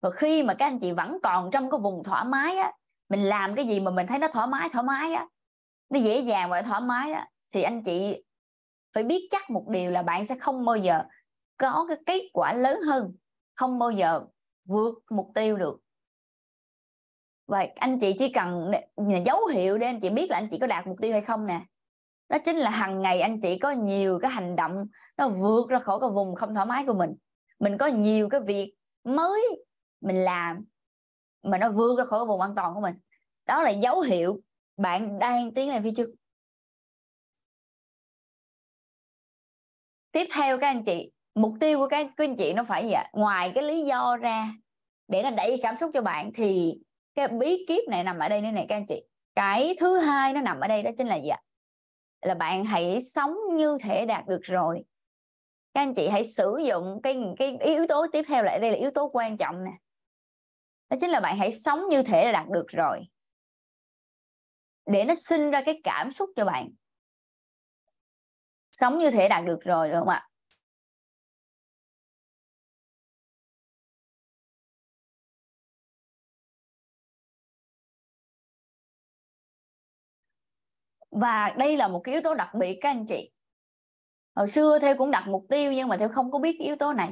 Speaker 1: và khi mà các anh chị vẫn còn trong cái vùng thoải mái á mình làm cái gì mà mình thấy nó thoải mái thoải mái á nó dễ dàng và thoải mái đó, thì anh chị phải biết chắc một điều là bạn sẽ không bao giờ có cái kết quả lớn hơn không bao giờ vượt mục tiêu được Vậy anh chị chỉ cần dấu hiệu để anh chị biết là anh chị có đạt mục tiêu hay không nè đó chính là hàng ngày anh chị có nhiều cái hành động nó vượt ra khỏi cái vùng không thoải mái của mình mình có nhiều cái việc mới mình làm mà nó vượt ra khỏi cái vùng an toàn của mình đó là dấu hiệu bạn đang tiến này phi chưa tiếp theo các anh chị mục tiêu của các, các anh chị nó phải gì ạ ngoài cái lý do ra để nó đẩy cảm xúc cho bạn thì cái bí kíp này nằm ở đây nữa này các anh chị cái thứ hai nó nằm ở đây đó chính là gì ạ là bạn hãy sống như thể đạt được rồi các anh chị hãy sử dụng cái cái yếu tố tiếp theo lại đây là yếu tố quan trọng nè đó chính là bạn hãy sống như thể là đạt được rồi để nó sinh ra cái cảm xúc cho bạn sống như thế đạt được rồi được không ạ và đây là một cái yếu tố đặc biệt các anh chị hồi xưa theo cũng đặt mục tiêu nhưng mà theo không có biết yếu tố này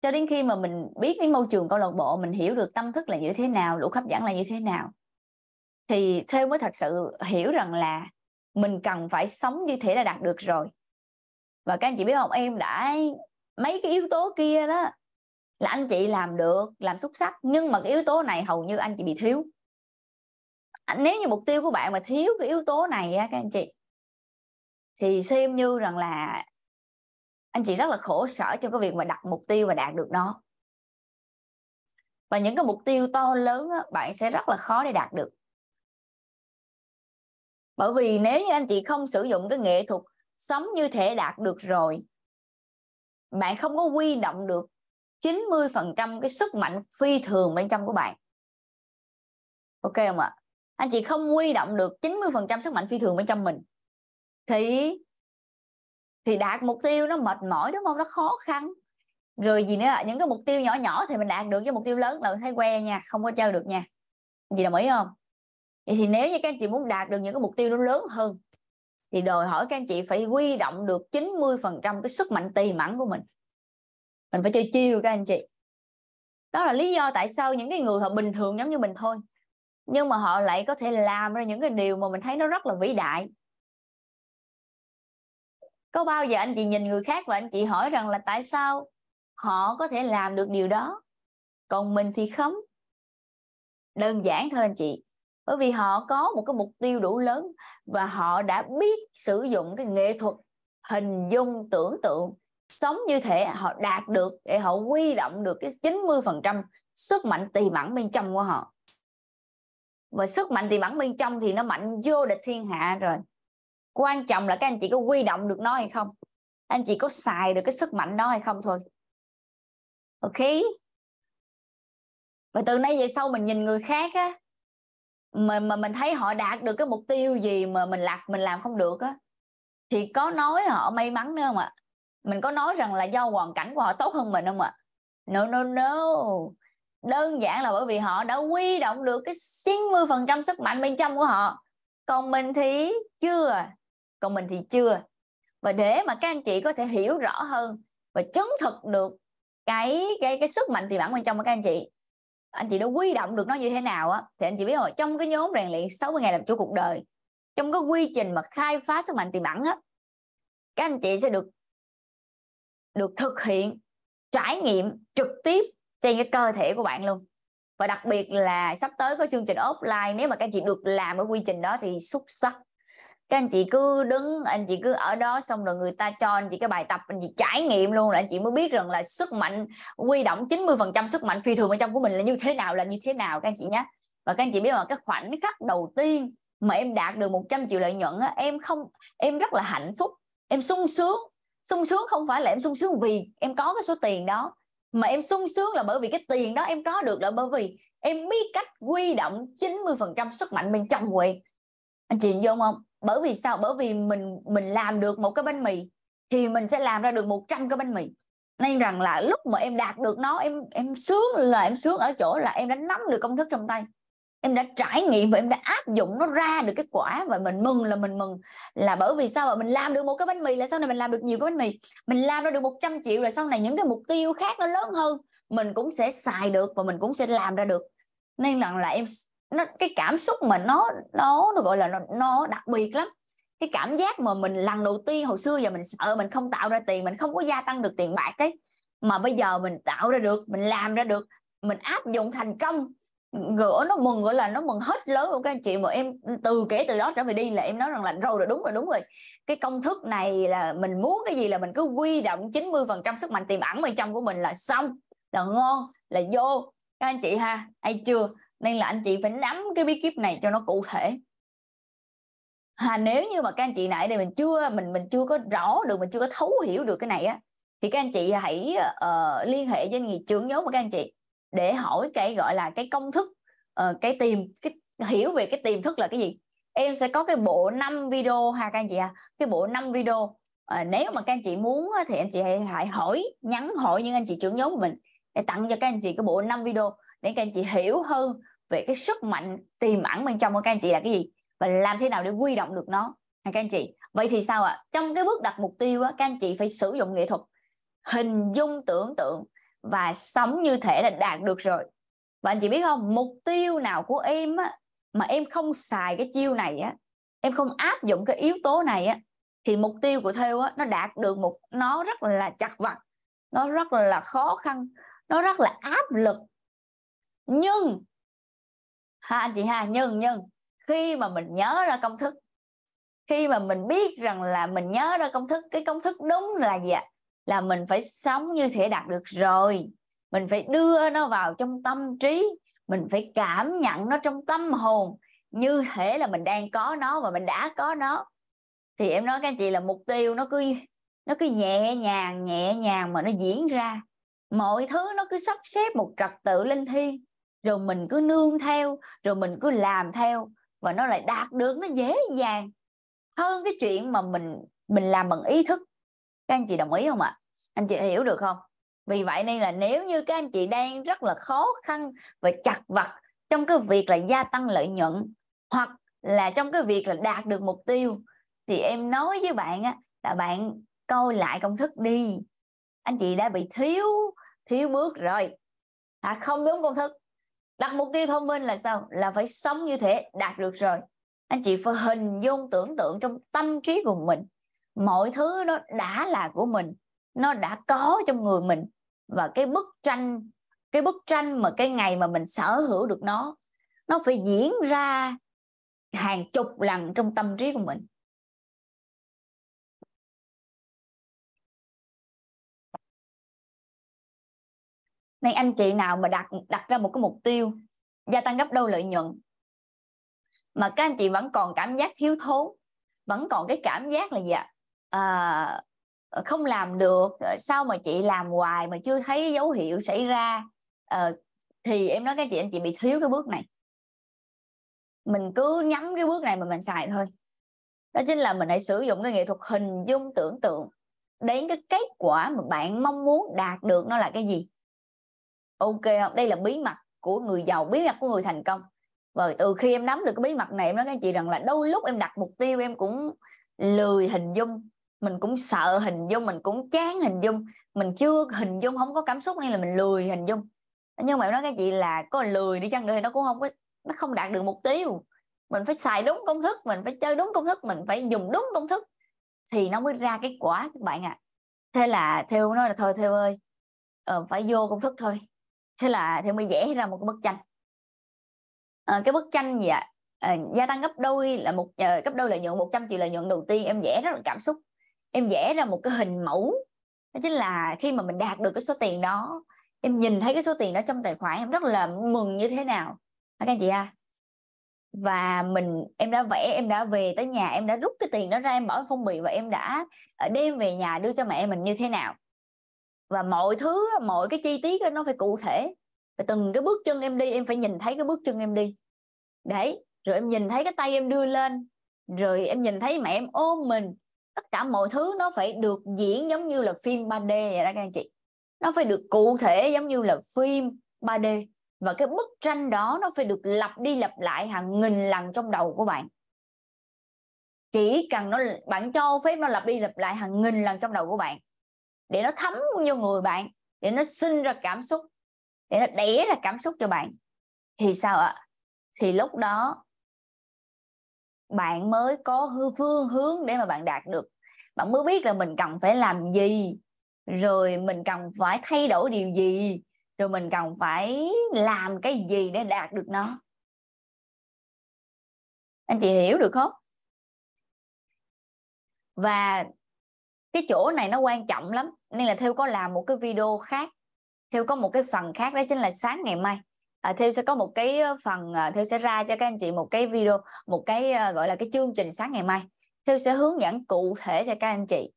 Speaker 1: cho đến khi mà mình biết cái môi trường câu lạc bộ mình hiểu được tâm thức là như thế nào lũ hấp dẫn là như thế nào thì thêm mới thật sự hiểu rằng là mình cần phải sống như thế là đạt được rồi và các anh chị biết không em đã mấy cái yếu tố kia đó là anh chị làm được làm xuất sắc nhưng mà cái yếu tố này hầu như anh chị bị thiếu nếu như mục tiêu của bạn mà thiếu cái yếu tố này á các anh chị thì xem như rằng là anh chị rất là khổ sở cho cái việc mà đặt mục tiêu và đạt được nó và những cái mục tiêu to lớn á, bạn sẽ rất là khó để đạt được bởi vì nếu như anh chị không sử dụng cái nghệ thuật sống như thể đạt được rồi bạn không có quy động được 90% cái sức mạnh phi thường bên trong của bạn ok không ạ anh chị không quy động được 90% sức mạnh phi thường bên trong mình thì thì đạt mục tiêu nó mệt mỏi đúng không nó khó khăn rồi gì nữa những cái mục tiêu nhỏ nhỏ thì mình đạt được với mục tiêu lớn là thấy que nha không có chơi được nha gì đồng ý không vậy thì nếu như các anh chị muốn đạt được những cái mục tiêu nó lớn hơn thì đòi hỏi các anh chị phải quy động được 90% cái sức mạnh tiềm ẩn của mình mình phải chơi chiêu các anh chị đó là lý do tại sao những cái người họ bình thường giống như mình thôi nhưng mà họ lại có thể làm ra những cái điều mà mình thấy nó rất là vĩ đại có bao giờ anh chị nhìn người khác và anh chị hỏi rằng là tại sao họ có thể làm được điều đó còn mình thì không đơn giản thôi anh chị bởi vì họ có một cái mục tiêu đủ lớn và họ đã biết sử dụng cái nghệ thuật hình dung tưởng tượng sống như thế họ đạt được để họ quy động được cái 90% sức mạnh tiềm ẩn bên trong của họ và sức mạnh tiềm ẩn bên trong thì nó mạnh vô địch thiên hạ rồi quan trọng là các anh chị có quy động được nó hay không anh chị có xài được cái sức mạnh đó hay không thôi ok và từ nay về sau mình nhìn người khác á mà mà mình thấy họ đạt được cái mục tiêu gì mà mình lạc mình làm không được á thì có nói họ may mắn nữa không ạ mình có nói rằng là do hoàn cảnh của họ tốt hơn mình không ạ no no no đơn giản là bởi vì họ đã huy động được cái 90% sức mạnh bên trong của họ còn mình thì chưa còn mình thì chưa và để mà các anh chị có thể hiểu rõ hơn và chứng thực được cái cái cái sức mạnh tiềm ẩn bên trong của các anh chị anh chị đã quy động được nó như thế nào á thì anh chị biết rồi trong cái nhóm rèn luyện 60 ngày làm chủ cuộc đời trong cái quy trình mà khai phá sức mạnh tiềm ẩn á các anh chị sẽ được được thực hiện trải nghiệm trực tiếp trên cái cơ thể của bạn luôn và đặc biệt là sắp tới có chương trình offline nếu mà các anh chị được làm ở quy trình đó thì xuất sắc các anh chị cứ đứng anh chị cứ ở đó xong rồi người ta cho anh chị cái bài tập anh chị trải nghiệm luôn là anh chị mới biết rằng là sức mạnh quy động 90% sức mạnh phi thường bên trong của mình là như thế nào là như thế nào các anh chị nhé và các anh chị biết là cái khoảnh khắc đầu tiên mà em đạt được 100 triệu lợi nhuận em không em rất là hạnh phúc em sung sướng sung sướng không phải là em sung sướng vì em có cái số tiền đó mà em sung sướng là bởi vì cái tiền đó em có được là bởi vì em biết cách quy động 90% sức mạnh bên trong của anh chị vô không bởi vì sao bởi vì mình mình làm được một cái bánh mì thì mình sẽ làm ra được 100 cái bánh mì nên rằng là lúc mà em đạt được nó em em sướng là em sướng ở chỗ là em đã nắm được công thức trong tay em đã trải nghiệm và em đã áp dụng nó ra được cái quả và mình mừng là mình mừng là bởi vì sao mà mình làm được một cái bánh mì là sau này mình làm được nhiều cái bánh mì mình làm ra được 100 triệu là sau này những cái mục tiêu khác nó lớn hơn mình cũng sẽ xài được và mình cũng sẽ làm ra được nên rằng là em nó cái cảm xúc mà nó nó nó gọi là nó, nó đặc biệt lắm cái cảm giác mà mình lần đầu tiên hồi xưa giờ mình sợ mình không tạo ra tiền mình không có gia tăng được tiền bạc ấy mà bây giờ mình tạo ra được mình làm ra được mình áp dụng thành công gỡ nó mừng gọi là nó mừng hết lớn luôn các anh chị mà em từ kể từ đó trở về đi là em nói rằng là rồi rồi đúng rồi đúng rồi cái công thức này là mình muốn cái gì là mình cứ quy động 90% sức mạnh tiềm ẩn bên trong của mình là xong là ngon là vô các anh chị ha hay chưa nên là anh chị phải nắm cái bí kíp này cho nó cụ thể à, nếu như mà các anh chị nãy đây mình chưa mình mình chưa có rõ được mình chưa có thấu hiểu được cái này á thì các anh chị hãy uh, liên hệ với người trưởng nhóm của các anh chị để hỏi cái gọi là cái công thức uh, cái tìm cái hiểu về cái tiềm thức là cái gì em sẽ có cái bộ 5 video ha các anh chị à cái bộ 5 video à, nếu mà các anh chị muốn thì anh chị hãy, hãy hỏi nhắn hỏi những anh chị trưởng nhóm của mình để tặng cho các anh chị cái bộ 5 video để các anh chị hiểu hơn về cái sức mạnh tiềm ẩn bên trong của các anh chị là cái gì và làm thế nào để quy động được nó các anh chị vậy thì sao ạ à? trong cái bước đặt mục tiêu á, các anh chị phải sử dụng nghệ thuật hình dung tưởng tượng và sống như thể là đạt được rồi và anh chị biết không mục tiêu nào của em á, mà em không xài cái chiêu này á em không áp dụng cái yếu tố này á thì mục tiêu của theo á nó đạt được một nó rất là chặt vặt nó rất là khó khăn nó rất là áp lực nhưng ha anh chị ha nhưng nhưng khi mà mình nhớ ra công thức khi mà mình biết rằng là mình nhớ ra công thức cái công thức đúng là gì ạ là mình phải sống như thể đạt được rồi mình phải đưa nó vào trong tâm trí mình phải cảm nhận nó trong tâm hồn như thể là mình đang có nó và mình đã có nó thì em nói các anh chị là mục tiêu nó cứ nó cứ nhẹ nhàng nhẹ nhàng mà nó diễn ra mọi thứ nó cứ sắp xếp một trật tự linh thiêng rồi mình cứ nương theo rồi mình cứ làm theo và nó lại đạt được nó dễ dàng hơn cái chuyện mà mình mình làm bằng ý thức các anh chị đồng ý không ạ anh chị hiểu được không vì vậy nên là nếu như các anh chị đang rất là khó khăn và chặt vặt trong cái việc là gia tăng lợi nhuận hoặc là trong cái việc là đạt được mục tiêu thì em nói với bạn á, là bạn coi lại công thức đi anh chị đã bị thiếu thiếu bước rồi à, không đúng công thức đặt mục tiêu thông minh là sao là phải sống như thế đạt được rồi anh chị phải hình dung tưởng tượng trong tâm trí của mình mọi thứ nó đã là của mình nó đã có trong người mình và cái bức tranh cái bức tranh mà cái ngày mà mình sở hữu được nó nó phải diễn ra hàng chục lần trong tâm trí của mình nên anh chị nào mà đặt đặt ra một cái mục tiêu gia tăng gấp đôi lợi nhuận mà các anh chị vẫn còn cảm giác thiếu thốn vẫn còn cái cảm giác là dạ à, không làm được sao mà chị làm hoài mà chưa thấy dấu hiệu xảy ra à, thì em nói các chị anh chị bị thiếu cái bước này mình cứ nhắm cái bước này mà mình xài thôi đó chính là mình hãy sử dụng cái nghệ thuật hình dung tưởng tượng đến cái kết quả mà bạn mong muốn đạt được nó là cái gì ok không đây là bí mật của người giàu bí mật của người thành công và từ khi em nắm được cái bí mật này em nói các chị rằng là đôi lúc em đặt mục tiêu em cũng lười hình dung mình cũng sợ hình dung mình cũng chán hình dung mình chưa hình dung không có cảm xúc nên là mình lười hình dung nhưng mà em nói các chị là có lười đi chăng nữa thì nó cũng không có nó không đạt được mục tiêu mình phải xài đúng công thức mình phải chơi đúng công thức mình phải dùng đúng công thức thì nó mới ra kết quả các bạn ạ à. thế là theo nói là thôi theo ơi ờ, phải vô công thức thôi thế là thì mới vẽ ra một cái bức tranh à, cái bức tranh gì ạ à, gia tăng gấp đôi là một à, gấp đôi lợi nhuận 100 triệu lợi nhuận đầu tiên em vẽ rất là cảm xúc em vẽ ra một cái hình mẫu đó chính là khi mà mình đạt được cái số tiền đó em nhìn thấy cái số tiền đó trong tài khoản em rất là mừng như thế nào các anh chị ha à? và mình em đã vẽ em đã về tới nhà em đã rút cái tiền đó ra em bỏ phong bì và em đã đem về nhà đưa cho mẹ mình như thế nào và mọi thứ mọi cái chi tiết nó phải cụ thể và từng cái bước chân em đi em phải nhìn thấy cái bước chân em đi đấy rồi em nhìn thấy cái tay em đưa lên rồi em nhìn thấy mẹ em ôm mình tất cả mọi thứ nó phải được diễn giống như là phim 3D vậy đó các anh chị nó phải được cụ thể giống như là phim 3D và cái bức tranh đó nó phải được lặp đi lặp lại hàng nghìn lần trong đầu của bạn chỉ cần nó bạn cho phép nó lặp đi lặp lại hàng nghìn lần trong đầu của bạn để nó thấm vô người bạn để nó sinh ra cảm xúc để nó đẻ ra cảm xúc cho bạn thì sao ạ thì lúc đó bạn mới có hư phương hướng để mà bạn đạt được bạn mới biết là mình cần phải làm gì rồi mình cần phải thay đổi điều gì rồi mình cần phải làm cái gì để đạt được nó anh chị hiểu được không và cái chỗ này nó quan trọng lắm nên là theo có làm một cái video khác theo có một cái phần khác đó chính là sáng ngày mai à, theo sẽ có một cái ờ, phần à, theo sẽ ra cho các anh chị một cái video một cái ờ, gọi là cái chương trình sáng ngày mai theo sẽ hướng dẫn cụ thể cho các anh chị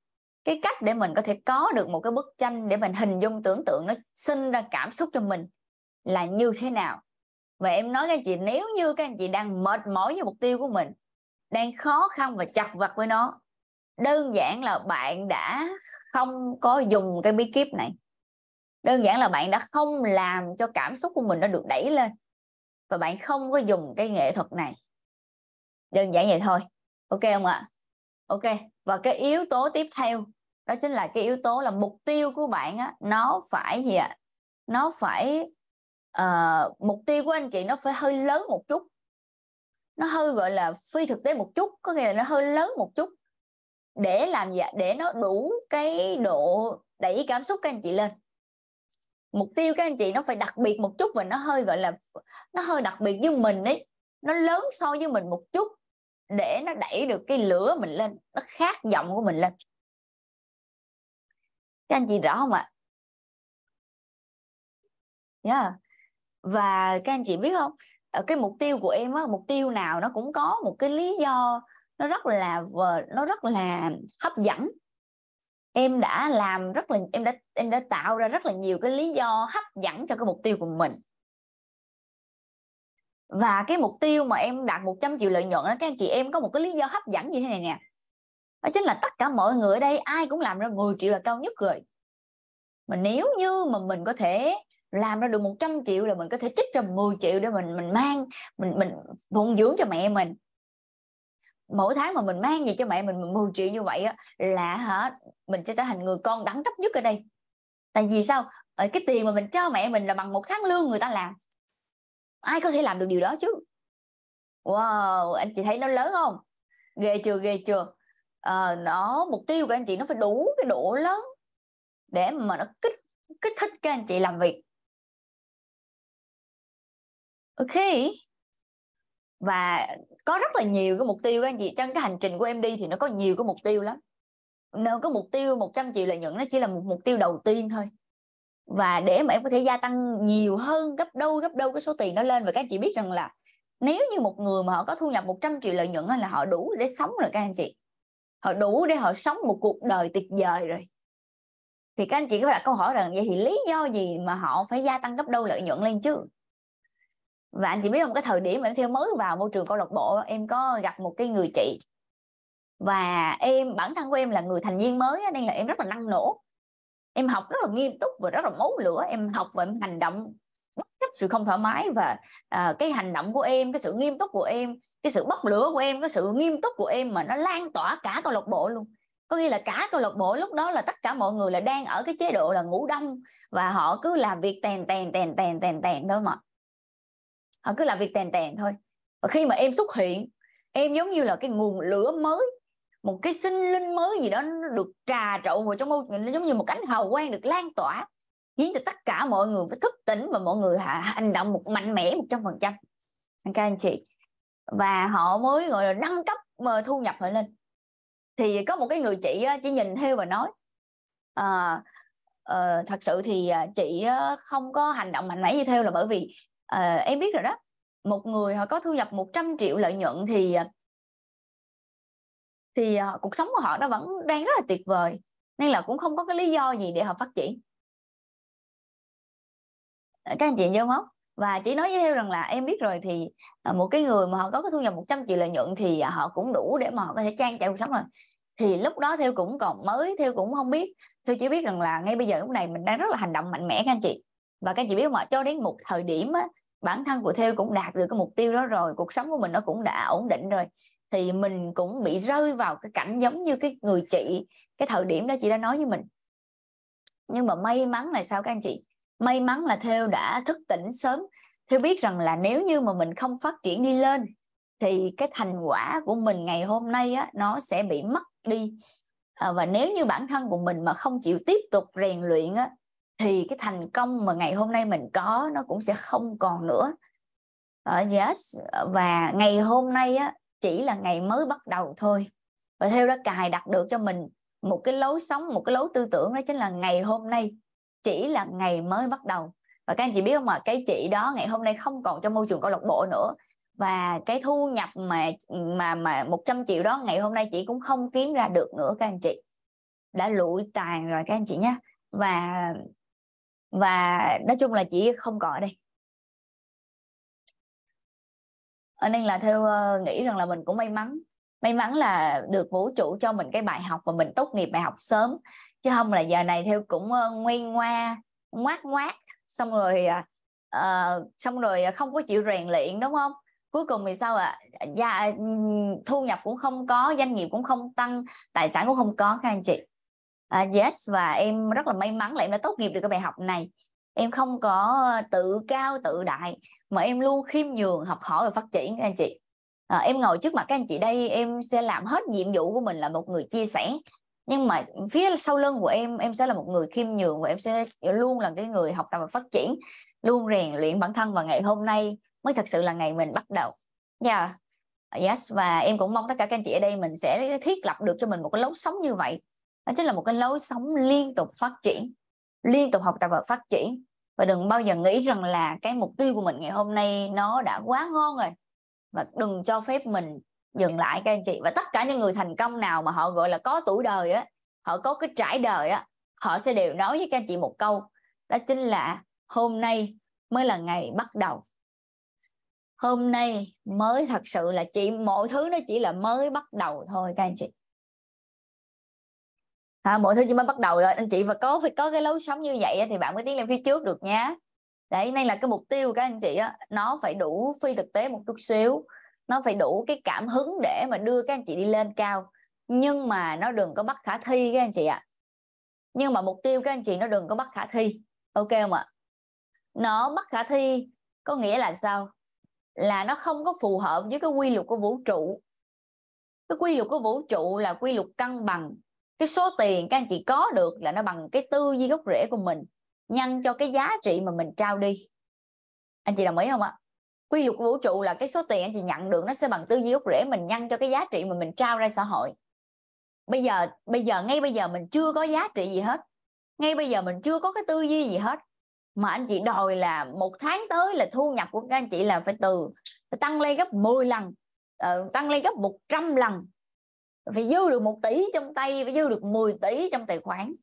Speaker 1: cái cách để mình có thể có được một cái bức tranh để mình hình dung tưởng tượng nó sinh ra cảm xúc cho mình là như thế nào và em nói các anh chị nếu như các anh chị đang mệt mỏi với mục tiêu của mình đang khó khăn và chặt vặt với nó đơn giản là bạn đã không có dùng cái bí kíp này đơn giản là bạn đã không làm cho cảm xúc của mình nó được đẩy lên và bạn không có dùng cái nghệ thuật này đơn giản vậy thôi ok không ạ ok và cái yếu tố tiếp theo đó chính là cái yếu tố là mục tiêu của bạn á nó phải gì ạ nó phải uh, mục tiêu của anh chị nó phải hơi lớn một chút nó hơi gọi là phi thực tế một chút có nghĩa là nó hơi lớn một chút để làm gì để nó đủ cái độ đẩy cảm xúc các anh chị lên mục tiêu các anh chị nó phải đặc biệt một chút và nó hơi gọi là nó hơi đặc biệt với mình ấy nó lớn so với mình một chút để nó đẩy được cái lửa mình lên nó khác giọng của mình lên các anh chị rõ không ạ yeah. và các anh chị biết không ở ờ, cái mục tiêu của em á mục tiêu nào nó cũng có một cái lý do nó rất là nó rất là hấp dẫn em đã làm rất là em đã em đã tạo ra rất là nhiều cái lý do hấp dẫn cho cái mục tiêu của mình và cái mục tiêu mà em đạt 100 triệu lợi nhuận đó các anh chị em có một cái lý do hấp dẫn như thế này nè đó chính là tất cả mọi người ở đây ai cũng làm ra 10 triệu là cao nhất rồi mà nếu như mà mình có thể làm ra được 100 triệu là mình có thể trích ra 10 triệu để mình mình mang mình mình phụng dưỡng cho mẹ mình mỗi tháng mà mình mang gì cho mẹ mình 10 triệu như vậy á là hả mình sẽ trở thành người con đẳng cấp nhất ở đây tại vì sao ở ờ, cái tiền mà mình cho mẹ mình là bằng một tháng lương người ta làm ai có thể làm được điều đó chứ wow anh chị thấy nó lớn không ghê chưa ghê chưa à, nó mục tiêu của anh chị nó phải đủ cái độ lớn để mà nó kích kích thích các anh chị làm việc ok và có rất là nhiều cái mục tiêu các anh chị trong cái hành trình của em đi thì nó có nhiều cái mục tiêu lắm nó có mục tiêu 100 triệu lợi nhuận nó chỉ là một mục tiêu đầu tiên thôi và để mà em có thể gia tăng nhiều hơn gấp đôi gấp đôi cái số tiền đó lên và các anh chị biết rằng là nếu như một người mà họ có thu nhập 100 triệu lợi nhuận là họ đủ để sống rồi các anh chị họ đủ để họ sống một cuộc đời tuyệt vời rồi thì các anh chị có đặt câu hỏi rằng vậy thì lý do gì mà họ phải gia tăng gấp đôi lợi nhuận lên chứ và anh chỉ biết một cái thời điểm mà em theo mới vào môi trường câu lạc bộ em có gặp một cái người chị và em bản thân của em là người thành viên mới nên là em rất là năng nổ em học rất là nghiêm túc và rất là máu lửa em học và em hành động bất chấp sự không thoải mái và à, cái hành động của em cái sự nghiêm túc của em cái sự bốc lửa của em cái sự nghiêm túc của em mà nó lan tỏa cả câu lạc bộ luôn có nghĩa là cả câu lạc bộ lúc đó là tất cả mọi người là đang ở cái chế độ là ngủ đông và họ cứ làm việc tèn tèn tèn tèn tèn tèn thôi mà họ ờ, cứ làm việc tèn tèn thôi và khi mà em xuất hiện em giống như là cái nguồn lửa mới một cái sinh linh mới gì đó nó được trà trộn vào trong môi nó giống như một cánh hào quang được lan tỏa khiến cho tất cả mọi người phải thức tỉnh và mọi người hành động một mạnh mẽ một trăm phần trăm các anh chị và họ mới gọi là nâng cấp mà ờ, thu nhập họ lên thì có một cái người chị chỉ nhìn theo và nói à, à, thật sự thì à, chị không có hành động mạnh mẽ như theo là bởi vì à, em biết rồi đó một người họ có thu nhập 100 triệu lợi nhuận thì ờ, thì uh, cuộc sống của họ nó vẫn đang rất là tuyệt vời nên là cũng không có cái lý do gì để họ phát triển các anh chị hiểu không và chỉ nói với theo rằng là em biết rồi thì uh, một cái người mà họ có cái thu nhập 100 triệu lợi nhuận thì uh, họ cũng đủ để mà họ có thể trang trải cuộc sống rồi thì lúc đó theo cũng còn mới theo cũng không biết theo chỉ biết rằng là ngay bây giờ lúc này mình đang rất là hành động mạnh mẽ các anh chị và các chị biết không cho đến một thời điểm á, bản thân của theo cũng đạt được cái mục tiêu đó rồi cuộc sống của mình nó cũng đã ổn định rồi thì mình cũng bị rơi vào cái cảnh giống như cái người chị cái thời điểm đó chị đã nói với mình nhưng mà may mắn là sao các anh chị may mắn là theo đã thức tỉnh sớm theo biết rằng là nếu như mà mình không phát triển đi lên thì cái thành quả của mình ngày hôm nay á, nó sẽ bị mất đi à, và nếu như bản thân của mình mà không chịu tiếp tục rèn luyện á, thì cái thành công mà ngày hôm nay mình có nó cũng sẽ không còn nữa uh, yes và ngày hôm nay á chỉ là ngày mới bắt đầu thôi và theo đó cài đặt được cho mình một cái lối sống một cái lối tư tưởng đó chính là ngày hôm nay chỉ là ngày mới bắt đầu và các anh chị biết không mà cái chị đó ngày hôm nay không còn trong môi trường câu lạc bộ nữa và cái thu nhập mà mà mà 100 triệu đó ngày hôm nay chị cũng không kiếm ra được nữa các anh chị đã lụi tàn rồi các anh chị nhé và và nói chung là chị không có ở đây ờ, nên là theo ờ, nghĩ rằng là mình cũng may mắn may mắn là được vũ trụ cho mình cái bài học và mình tốt nghiệp bài học sớm chứ không là giờ này theo cũng ờ, nguyên ngoa ngoát ngoát xong rồi uh, xong rồi không có chịu rèn luyện đúng không cuối cùng thì sao ạ à? Dạ, gia thu nhập cũng không có doanh nghiệp cũng không tăng tài sản cũng không có các anh chị uh, yes và em rất là may mắn là em đã tốt nghiệp được cái bài học này em không có tự cao tự đại mà em luôn khiêm nhường học hỏi và phát triển các anh chị à, em ngồi trước mặt các anh chị đây em sẽ làm hết nhiệm vụ của mình là một người chia sẻ nhưng mà phía sau lưng của em em sẽ là một người khiêm nhường và em sẽ luôn là cái người học tập và phát triển luôn rèn luyện bản thân và ngày hôm nay mới thật sự là ngày mình bắt đầu yeah. yes và em cũng mong tất cả các anh chị ở đây mình sẽ thiết lập được cho mình một cái lối sống như vậy đó chính là một cái lối sống liên tục phát triển liên tục học tập và phát triển và đừng bao giờ nghĩ rằng là cái mục tiêu của mình ngày hôm nay nó đã quá ngon rồi và đừng cho phép mình dừng lại các anh chị và tất cả những người thành công nào mà họ gọi là có tuổi đời á họ có cái trải đời á họ sẽ đều nói với các anh chị một câu đó chính là hôm nay mới là ngày bắt đầu hôm nay mới thật sự là chỉ mọi thứ nó chỉ là mới bắt đầu thôi các anh chị à, mọi thứ chỉ mới bắt đầu rồi anh chị và có phải có cái lối sống như vậy thì bạn mới tiến lên phía trước được nhé đấy nên là cái mục tiêu của các anh chị á, nó phải đủ phi thực tế một chút xíu nó phải đủ cái cảm hứng để mà đưa các anh chị đi lên cao nhưng mà nó đừng có bắt khả thi các anh chị ạ nhưng mà mục tiêu các anh chị nó đừng có bắt khả thi ok không ạ nó bắt khả thi có nghĩa là sao là nó không có phù hợp với cái quy luật của vũ trụ cái quy luật của vũ trụ là quy luật cân bằng cái số tiền các anh chị có được là nó bằng cái tư duy gốc rễ của mình nhân cho cái giá trị mà mình trao đi anh chị đồng ý không ạ quy luật vũ trụ là cái số tiền anh chị nhận được nó sẽ bằng tư duy gốc rễ mình nhân cho cái giá trị mà mình trao ra xã hội bây giờ bây giờ ngay bây giờ mình chưa có giá trị gì hết ngay bây giờ mình chưa có cái tư duy gì hết mà anh chị đòi là một tháng tới là thu nhập của các anh chị là phải từ tăng lên gấp 10 lần uh, tăng lên gấp 100 lần phải dư được một tỷ trong tay phải dư được 10 tỷ trong tài khoản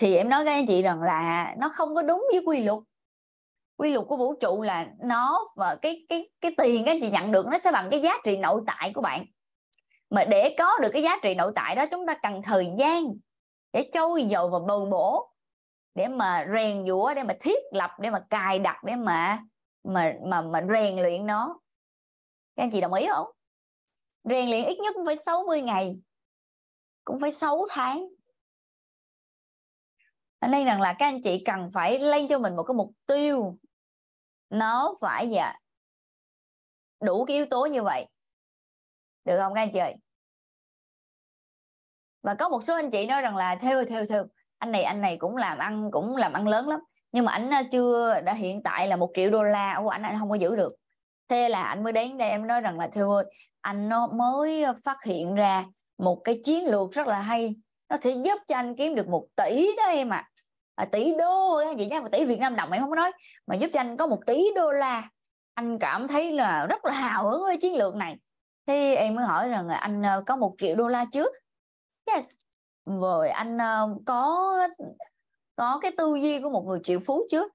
Speaker 1: thì em nói với anh chị rằng là nó không có đúng với quy luật quy luật của vũ trụ là nó và cái cái cái tiền các anh chị nhận được nó sẽ bằng cái giá trị nội tại của bạn mà để có được cái giá trị nội tại đó chúng ta cần thời gian để trâu dầu và bồi bổ để mà rèn giũa để mà thiết lập để mà cài đặt để mà mà mà mà rèn luyện nó các anh chị đồng ý không rèn luyện ít nhất cũng phải 60 ngày cũng phải 6 tháng Anh đây rằng là các anh chị cần phải lên cho mình một cái mục tiêu nó phải dạ đủ cái yếu tố như vậy được không các anh chị ơi và có một số anh chị nói rằng là theo theo theo anh này anh này cũng làm ăn cũng làm ăn lớn lắm nhưng mà anh à, chưa đã hiện tại là một triệu đô la của anh anh không có giữ được thế là anh mới đến đây em nói rằng là thưa ơi anh nó mới ờ, phát hiện ra một cái chiến lược rất là hay nó sẽ giúp cho anh kiếm được một tỷ đó em ạ à. à, tỷ đô vậy nha một tỷ Việt Nam đồng em không có nói mà giúp cho anh có một tỷ đô la anh cảm thấy là rất là hào hứng với chiến lược này thế em mới hỏi rằng là anh ờ, có một triệu đô la trước yes rồi anh ờ, có có cái tư duy của một người triệu phú trước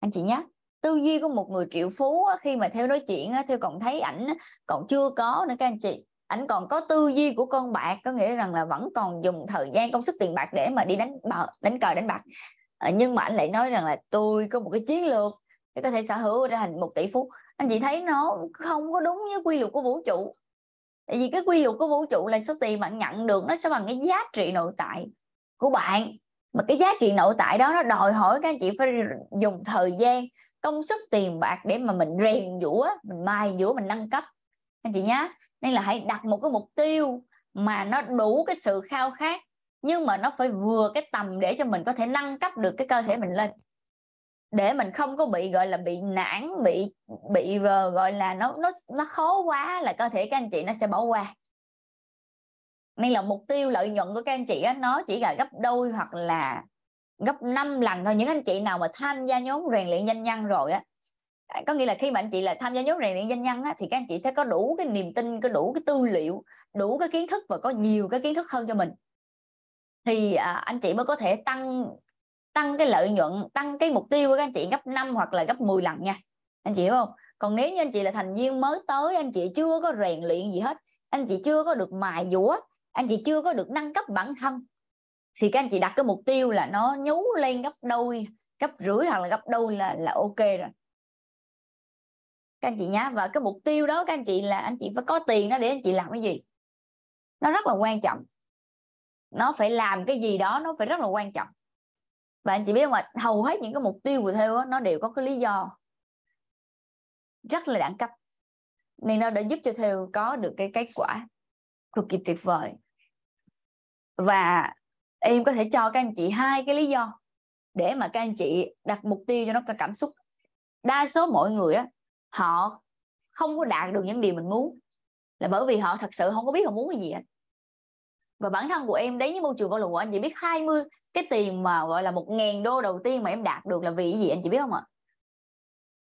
Speaker 1: anh chị nhé tư duy của một người triệu phú á, khi mà theo nói chuyện á, theo còn thấy ảnh còn chưa có nữa các anh chị ảnh còn có tư duy của con bạc có nghĩa rằng là vẫn còn dùng thời gian công sức tiền bạc để mà đi đánh bờ, đánh cờ đánh bạc à, nhưng mà anh lại nói rằng là tôi có một cái chiến lược để có thể sở hữu ra thành một tỷ phú anh chị thấy nó không có đúng với quy luật của vũ trụ tại vì cái quy luật của vũ trụ là số tiền bạn nhận được nó sẽ bằng cái giá trị nội tại của bạn mà cái giá trị nội tại đó nó đòi hỏi các anh chị phải dùng thời gian công sức tiền bạc để mà mình rèn giũa mình mai giũa mình nâng cấp anh chị nhé nên là hãy đặt một cái mục tiêu mà nó đủ cái sự khao khát nhưng mà nó phải vừa cái tầm để cho mình có thể nâng cấp được cái cơ thể mình lên để mình không có bị gọi là bị nản bị bị ờ, gọi là nó nó nó khó quá là cơ thể các anh chị nó sẽ bỏ qua nên là mục tiêu lợi nhuận của các anh chị á, nó chỉ là gấp đôi hoặc là gấp 5 lần thôi những anh chị nào mà tham gia nhóm rèn luyện doanh nhân rồi á à, có nghĩa là khi mà anh chị là tham gia nhóm rèn luyện doanh nhân á, thì các anh chị sẽ có đủ cái niềm tin có đủ cái tư liệu đủ cái kiến thức và có nhiều cái kiến thức hơn cho mình thì à, anh chị mới có thể tăng tăng cái lợi nhuận tăng cái mục tiêu của các anh chị gấp 5 hoặc là gấp 10 lần nha anh chị hiểu không còn nếu như anh chị là thành viên mới tới anh chị chưa có rèn luyện gì hết anh chị chưa có được mài dũa anh chị chưa có được nâng cấp bản thân thì các anh chị đặt cái mục tiêu là nó nhú lên gấp đôi gấp rưỡi hoặc là gấp đôi là là ok rồi các anh chị nhá và cái mục tiêu đó các anh chị là anh chị phải có tiền đó để anh chị làm cái gì nó rất là quan trọng nó phải làm cái gì đó nó phải rất là quan trọng và anh chị biết không ạ hầu hết những cái mục tiêu của theo đó, nó đều có cái lý do rất là đẳng cấp nên nó đã giúp cho theo có được cái kết quả cực kỳ tuyệt vời và em có thể cho các anh chị hai cái lý do để mà các anh chị đặt mục tiêu cho nó có cảm xúc đa số mọi người á họ không có đạt được những điều mình muốn là bởi vì họ thật sự không có biết họ muốn cái gì hết và bản thân của em đấy với môi trường câu lạc bộ anh chị biết 20 cái tiền mà gọi là một ngàn đô đầu tiên mà em đạt được là vì cái gì anh chị biết không ạ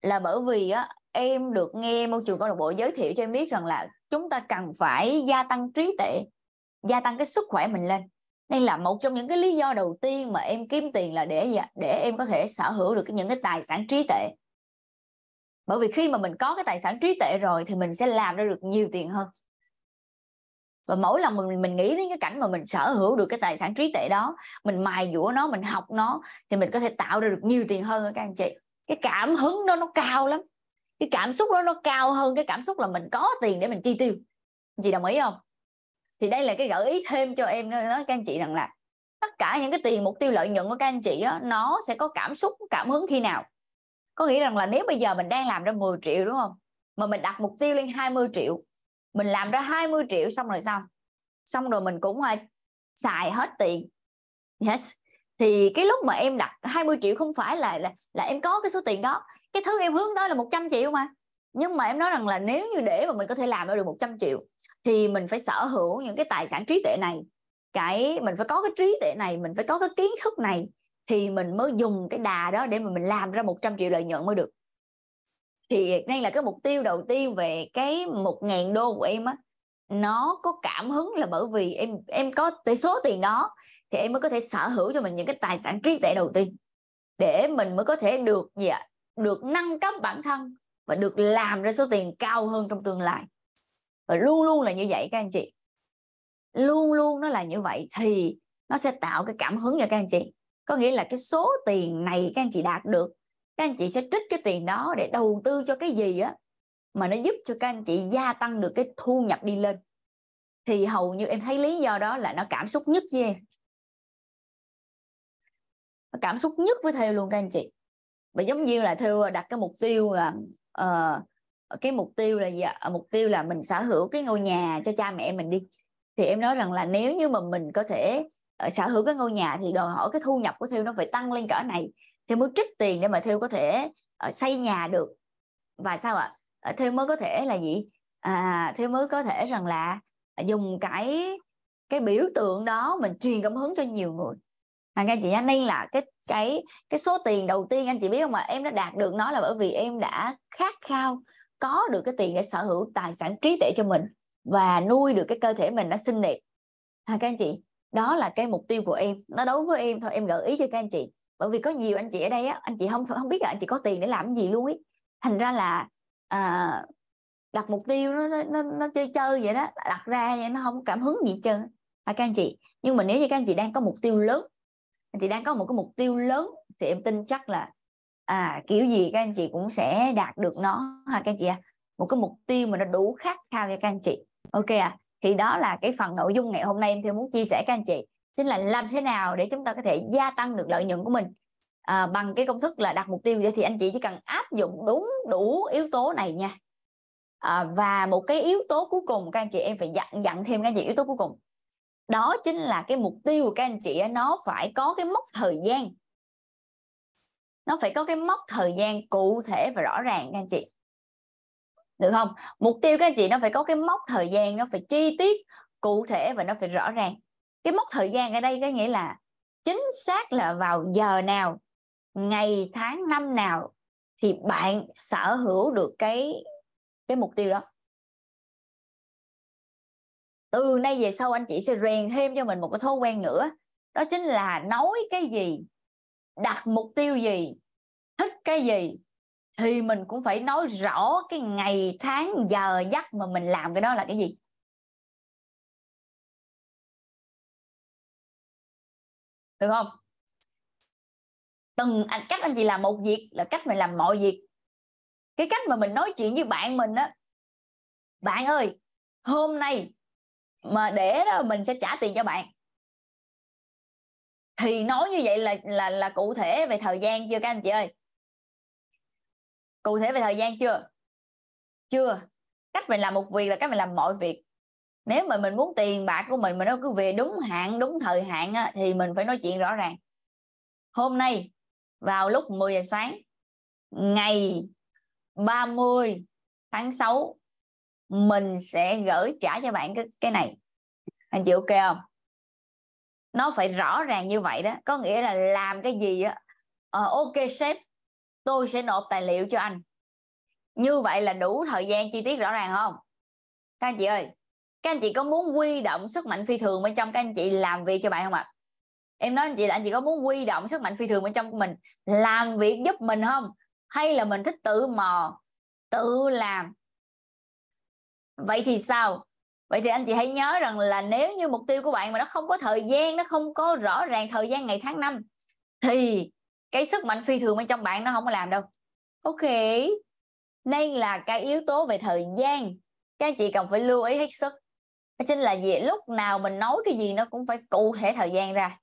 Speaker 1: là bởi vì á em được nghe môi trường câu lạc bộ giới thiệu cho em biết rằng là chúng ta cần phải gia tăng trí tuệ gia tăng cái sức khỏe mình lên đây là một trong những cái lý do đầu tiên mà em kiếm tiền là để dạ, để em có thể sở hữu được những cái tài sản trí tuệ bởi vì khi mà mình có cái tài sản trí tuệ rồi thì mình sẽ làm ra được nhiều tiền hơn và mỗi lần mình mình nghĩ đến cái cảnh mà mình sở hữu được cái tài sản trí tuệ đó mình mài dũa nó mình học nó thì mình có thể tạo ra được nhiều tiền hơn các anh chị cái cảm hứng đó nó cao lắm cái cảm xúc đó nó cao hơn cái cảm xúc là mình có tiền để mình chi tiêu chị đồng ý không thì đây là cái gợi ý thêm cho em nói các anh chị rằng là tất cả những cái tiền mục tiêu lợi nhuận của các anh chị đó, nó sẽ có cảm xúc cảm hứng khi nào có nghĩa rằng là nếu bây giờ mình đang làm ra 10 triệu đúng không mà mình đặt mục tiêu lên 20 triệu mình làm ra 20 triệu xong rồi sao xong rồi mình cũng à, xài hết tiền yes thì cái lúc mà em đặt 20 triệu không phải là là, là em có cái số tiền đó cái thứ em hướng đó là 100 triệu mà nhưng mà em nói rằng là nếu như để mà mình có thể làm ra được 100 triệu thì mình phải sở hữu những cái tài sản trí tuệ này cái mình phải có cái trí tuệ này mình phải có cái kiến thức này thì mình mới dùng cái đà đó để mà mình làm ra 100 triệu lợi nhuận mới được thì đây là cái mục tiêu đầu tiên về cái một ngàn đô của em á nó có cảm hứng là bởi vì em em có tỷ số tiền đó thì em mới có thể sở hữu cho mình những cái tài sản trí tuệ đầu tiên để mình mới có thể được gì ạ dạ, được nâng cấp bản thân và được làm ra số tiền cao hơn trong tương lai và luôn luôn là như vậy các anh chị luôn luôn nó là như vậy thì nó sẽ tạo cái cảm hứng cho các anh chị có nghĩa là cái số tiền này các anh chị đạt được các anh chị sẽ trích cái tiền đó để đầu tư cho cái gì á mà nó giúp cho các anh chị gia tăng được cái thu nhập đi lên thì hầu như em thấy lý do đó là nó cảm xúc nhất với em cảm xúc nhất với theo luôn các anh chị và giống như là theo đặt cái mục tiêu là Ờ, cái mục tiêu là gì ạ ờ, mục tiêu là mình sở hữu cái ngôi nhà cho cha mẹ mình đi thì em nói rằng là nếu như mà mình có thể uh, sở hữu cái ngôi nhà thì đòi hỏi cái thu nhập của theo nó phải tăng lên cỡ này thì mới trích tiền để mà theo có thể uh, xây nhà được và sao ạ à? theo mới có thể là gì à theo mới có thể rằng là dùng cái cái biểu tượng đó mình truyền cảm hứng cho nhiều người à, nghe chị nhá nên là cái cái cái số tiền đầu tiên anh chị biết không mà em đã đạt được nó là bởi vì em đã khát khao có được cái tiền để sở hữu tài sản trí tuệ cho mình và nuôi được cái cơ thể mình nó xinh đẹp ha các anh chị đó là cái mục tiêu của em nó đối với em thôi em gợi ý cho các anh chị bởi vì có nhiều anh chị ở đây á anh chị không không biết là anh chị có tiền để làm gì luôn ấy thành ra là à, đặt mục tiêu nó nó nó chơi chơi vậy đó đặt ra vậy nó không cảm hứng gì hết trơn à, các anh chị nhưng mà nếu như các anh chị đang có mục tiêu lớn anh chị đang có một cái mục tiêu lớn thì em tin chắc là à kiểu gì các anh chị cũng sẽ đạt được nó ha các anh chị à? một cái mục tiêu mà nó đủ khát khao cho các anh chị ok à thì đó là cái phần nội dung ngày hôm nay em theo muốn chia sẻ các anh chị chính là làm thế nào để chúng ta có thể gia tăng được lợi nhuận của mình à, bằng cái công thức là đặt mục tiêu vậy thì anh chị chỉ cần áp dụng đúng đủ yếu tố này nha à, và một cái yếu tố cuối cùng các anh chị em phải dặn dặn thêm các anh chị yếu tố cuối cùng đó chính là cái mục tiêu của các anh chị nó phải có cái mốc thời gian nó phải có cái mốc thời gian cụ thể và rõ ràng các anh chị được không mục tiêu các anh chị nó phải có cái mốc thời gian nó phải chi tiết cụ thể và nó phải rõ ràng cái mốc thời gian ở đây có nghĩa là chính xác là vào giờ nào ngày tháng năm nào thì bạn sở hữu được cái cái mục tiêu đó từ nay về sau anh chị sẽ rèn thêm cho mình một cái thói quen nữa đó chính là nói cái gì đặt mục tiêu gì thích cái gì thì mình cũng phải nói rõ cái ngày tháng giờ giấc mà mình làm cái đó là cái gì được không từng anh à, cách anh chị làm một việc là cách mình làm mọi việc cái cách mà mình nói chuyện với bạn mình á bạn ơi hôm nay mà để đó mình sẽ trả tiền cho bạn thì nói như vậy là là là cụ thể về thời gian chưa các anh chị ơi cụ thể về thời gian chưa chưa cách mình làm một việc là cách mình làm mọi việc nếu mà mình muốn tiền bạc của mình mà nó cứ về đúng hạn đúng thời hạn á, thì mình phải nói chuyện rõ ràng hôm nay vào lúc 10 giờ sáng ngày 30 tháng 6 mình sẽ gửi trả cho bạn cái cái này anh chịu ok không nó phải rõ ràng như vậy đó có nghĩa là làm cái gì á uh, ok sếp tôi sẽ nộp tài liệu cho anh như vậy là đủ thời gian chi tiết rõ ràng không các anh chị ơi các anh chị có muốn quy động sức mạnh phi thường bên trong các anh chị làm việc cho bạn không ạ em nói anh chị là anh chị có muốn quy động sức mạnh phi thường bên trong của mình làm việc giúp mình không hay là mình thích tự mò tự làm vậy thì sao vậy thì anh chị hãy nhớ rằng là nếu như mục tiêu của bạn mà nó không có thời gian nó không có rõ ràng thời gian ngày tháng năm thì cái sức mạnh phi thường bên trong bạn nó không có làm đâu ok nên là cái yếu tố về thời gian các anh chị cần phải lưu ý hết sức đó chính là gì lúc nào mình nói cái gì nó cũng phải cụ thể thời gian ra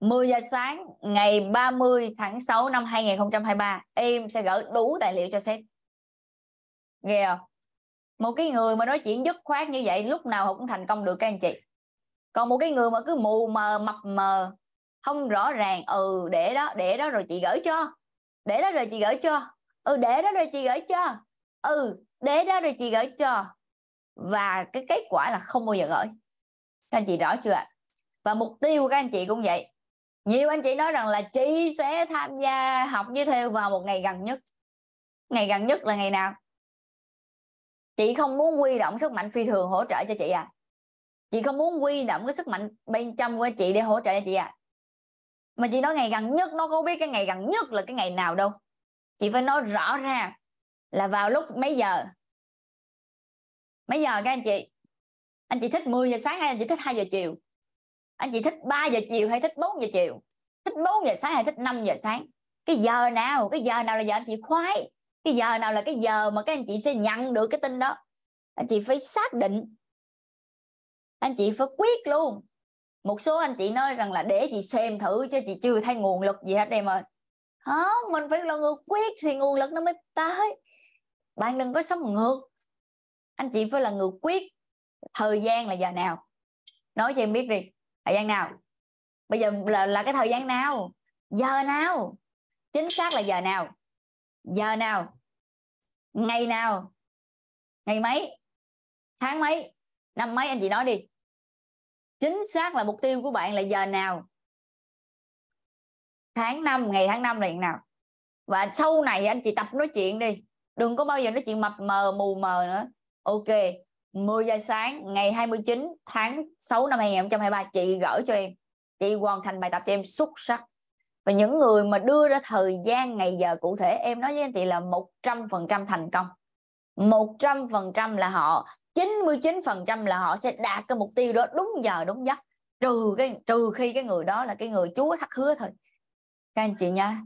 Speaker 1: 10 giờ sáng ngày 30 tháng 6 năm 2023 em sẽ gửi đủ tài liệu cho sếp nghe không một cái người mà nói chuyện dứt khoát như vậy lúc nào họ cũng thành công được các anh chị còn một cái người mà cứ mù mờ mập mờ không rõ ràng ừ để đó để đó rồi chị gửi cho để đó rồi chị gửi cho ừ để đó rồi chị gửi cho ừ để đó rồi chị gửi cho và cái kết quả là không bao giờ gửi các anh chị rõ chưa ạ và mục tiêu của các anh chị cũng vậy nhiều anh chị nói rằng là chị sẽ tham gia học với theo vào một ngày gần nhất ngày gần nhất là ngày nào chị không muốn quy động sức mạnh phi thường hỗ trợ cho chị à chị không muốn quy động cái sức mạnh bên trong của chị để hỗ trợ cho chị à mà chị nói ngày gần nhất nó có biết cái ngày gần nhất là cái ngày nào đâu chị phải nói rõ ra là vào lúc mấy giờ mấy giờ các anh chị anh chị thích 10 giờ sáng hay anh chị thích 2 giờ chiều anh chị thích 3 giờ chiều hay thích 4 giờ chiều thích 4 giờ sáng hay thích 5 giờ sáng cái giờ nào cái giờ nào là giờ anh chị khoái cái giờ nào là cái giờ mà các anh chị sẽ nhận được cái tin đó anh chị phải xác định anh chị phải quyết luôn một số anh chị nói rằng là để chị xem thử cho chị chưa thấy nguồn lực gì hết em ơi không mình phải là người quyết thì nguồn lực nó mới tới bạn đừng có sống ngược anh chị phải là người quyết thời gian là giờ nào nói cho em biết đi thời gian nào bây giờ là là cái thời gian nào giờ nào chính xác là giờ nào giờ nào ngày nào ngày mấy tháng mấy năm mấy anh chị nói đi chính xác là mục tiêu của bạn là giờ nào tháng năm, ngày tháng năm là ngày nào và sau này anh chị tập nói chuyện đi đừng có bao giờ nói chuyện mập mờ mù mờ nữa ok 10 giờ sáng ngày 29 tháng 6 năm 2023 chị gửi cho em chị hoàn thành bài tập cho em xuất sắc và những người mà đưa ra thời gian ngày giờ cụ thể em nói với anh chị là 100% thành công 100% là họ 99% là họ sẽ đạt cái mục tiêu đó đúng giờ đúng giấc trừ cái trừ khi cái người đó là cái người chúa thắt hứa thôi các anh chị nha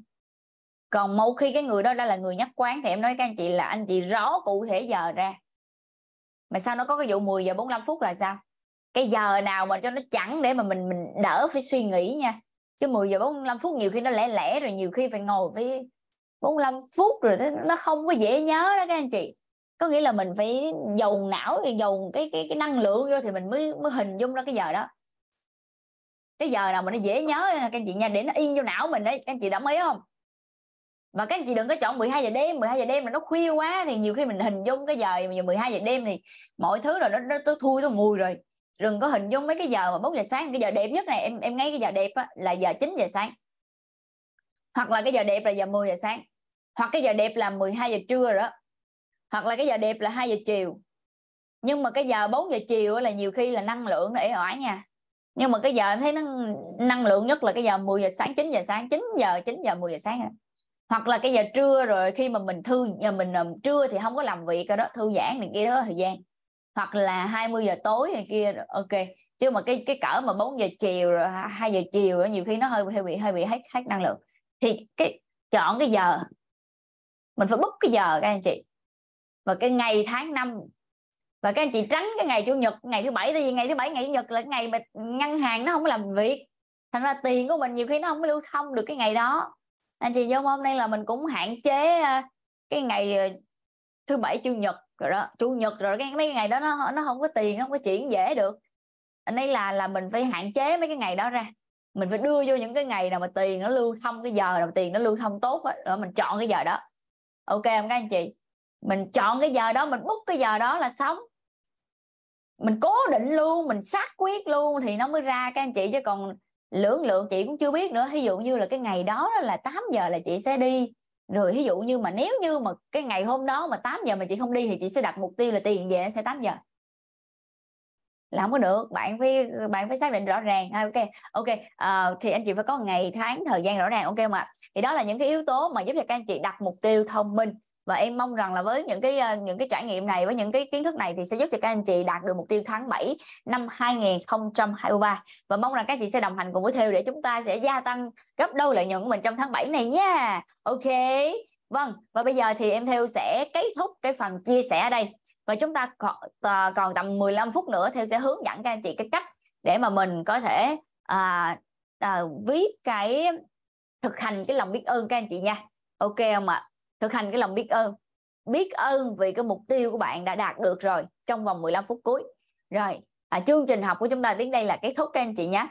Speaker 1: còn một khi cái người đó đã là người nhất quán thì em nói các anh chị là anh chị rõ cụ thể giờ ra mà sao nó có cái vụ 10 giờ 45 phút là sao cái giờ nào mà cho nó chẳng để mà mình mình đỡ phải suy nghĩ nha chứ 10 giờ 45 phút nhiều khi nó lẻ lẻ rồi nhiều khi phải ngồi với 45 phút rồi nó không có dễ nhớ đó các anh chị có nghĩa là mình phải dầu não dầu cái cái cái năng lượng vô thì mình mới mới hình dung ra cái giờ đó cái giờ nào mà nó dễ nhớ các anh chị nha để nó yên vô não mình đấy các anh chị đồng ý không mà các anh chị đừng có chọn 12 giờ đêm 12 giờ đêm mà nó khuya quá thì nhiều khi mình hình dung cái giờ mà 12 giờ đêm thì mọi thứ rồi nó nó, nó thui tôi mùi rồi đừng có hình dung mấy cái giờ mà 4 giờ sáng cái giờ đẹp nhất này em em ngay cái giờ đẹp á, là giờ 9 giờ sáng hoặc là cái giờ đẹp là giờ 10 giờ sáng hoặc cái giờ đẹp là 12 giờ trưa đó hoặc là cái giờ đẹp là 2 giờ chiều nhưng mà cái giờ 4 giờ chiều là nhiều khi là năng lượng để hỏi nha nhưng mà cái giờ em thấy nó năng lượng nhất là cái giờ 10 giờ sáng 9 giờ sáng 9 giờ 9 giờ 10 giờ sáng hoặc là cái giờ trưa rồi khi mà mình thư giờ mình trưa thì không có làm việc rồi đó thư giãn này kia đó thời gian hoặc là 20 giờ tối này kia ok chứ mà cái cái cỡ mà 4 giờ chiều rồi 2 giờ chiều đó, nhiều khi nó hơi hơi bị hơi bị hết hết năng lượng thì cái chọn cái giờ mình phải bút cái giờ các anh chị và cái ngày tháng năm và các anh chị tránh cái ngày chủ nhật ngày thứ bảy tại vì ngày thứ bảy ngày chủ nhật là ngày mà ngân hàng nó không làm việc thành ra tiền của mình nhiều khi nó không lưu thông được cái ngày đó anh chị vô hôm nay là mình cũng hạn chế à, cái ngày ờ, thứ bảy chủ nhật rồi đó chủ nhật rồi cái mấy ngày đó nó nó không có tiền nó không có chuyển dễ được nên là là mình phải hạn chế mấy cái ngày đó ra mình phải đưa vô những cái ngày nào mà tiền nó lưu thông cái giờ nào tiền nó lưu thông tốt đó, rồi mình chọn cái giờ đó ok không các anh chị mình chọn cái giờ đó mình bút cái giờ đó là sống mình cố định luôn mình xác quyết luôn thì nó mới ra các anh chị chứ còn lưỡng lượng chị cũng chưa biết nữa ví dụ như là cái ngày đó là 8 giờ là chị sẽ đi rồi ví dụ như mà nếu như mà cái ngày hôm đó mà 8 giờ mà chị không đi thì chị sẽ đặt mục tiêu là tiền về sẽ 8 giờ là không có được bạn phải bạn phải xác định rõ ràng à, ok ok à, thì anh chị phải có ngày tháng thời gian rõ ràng ok mà thì đó là những cái yếu tố mà giúp cho các anh chị đặt mục tiêu thông minh và em mong rằng là với những cái ờ, những cái trải nghiệm này với những cái kiến thức này thì sẽ giúp cho các anh chị đạt được mục tiêu tháng 7 năm 2023 và mong rằng các chị sẽ đồng hành cùng với Theo để chúng ta sẽ gia tăng gấp đôi lợi nhuận của mình trong tháng 7 này nha ok vâng và bây giờ thì em Theo sẽ kết thúc cái phần chia sẻ ở đây và chúng ta còn, ờ, còn tầm 15 phút nữa Theo sẽ hướng dẫn các anh chị cái cách để mà mình có thể à, à, viết cái thực hành cái lòng biết ơn các anh chị nha ok không ạ à? thực hành cái lòng biết ơn biết ơn vì cái mục tiêu của bạn đã đạt được rồi trong vòng 15 phút cuối rồi à, chương trình học của chúng ta đến đây là kết thúc các anh chị nhé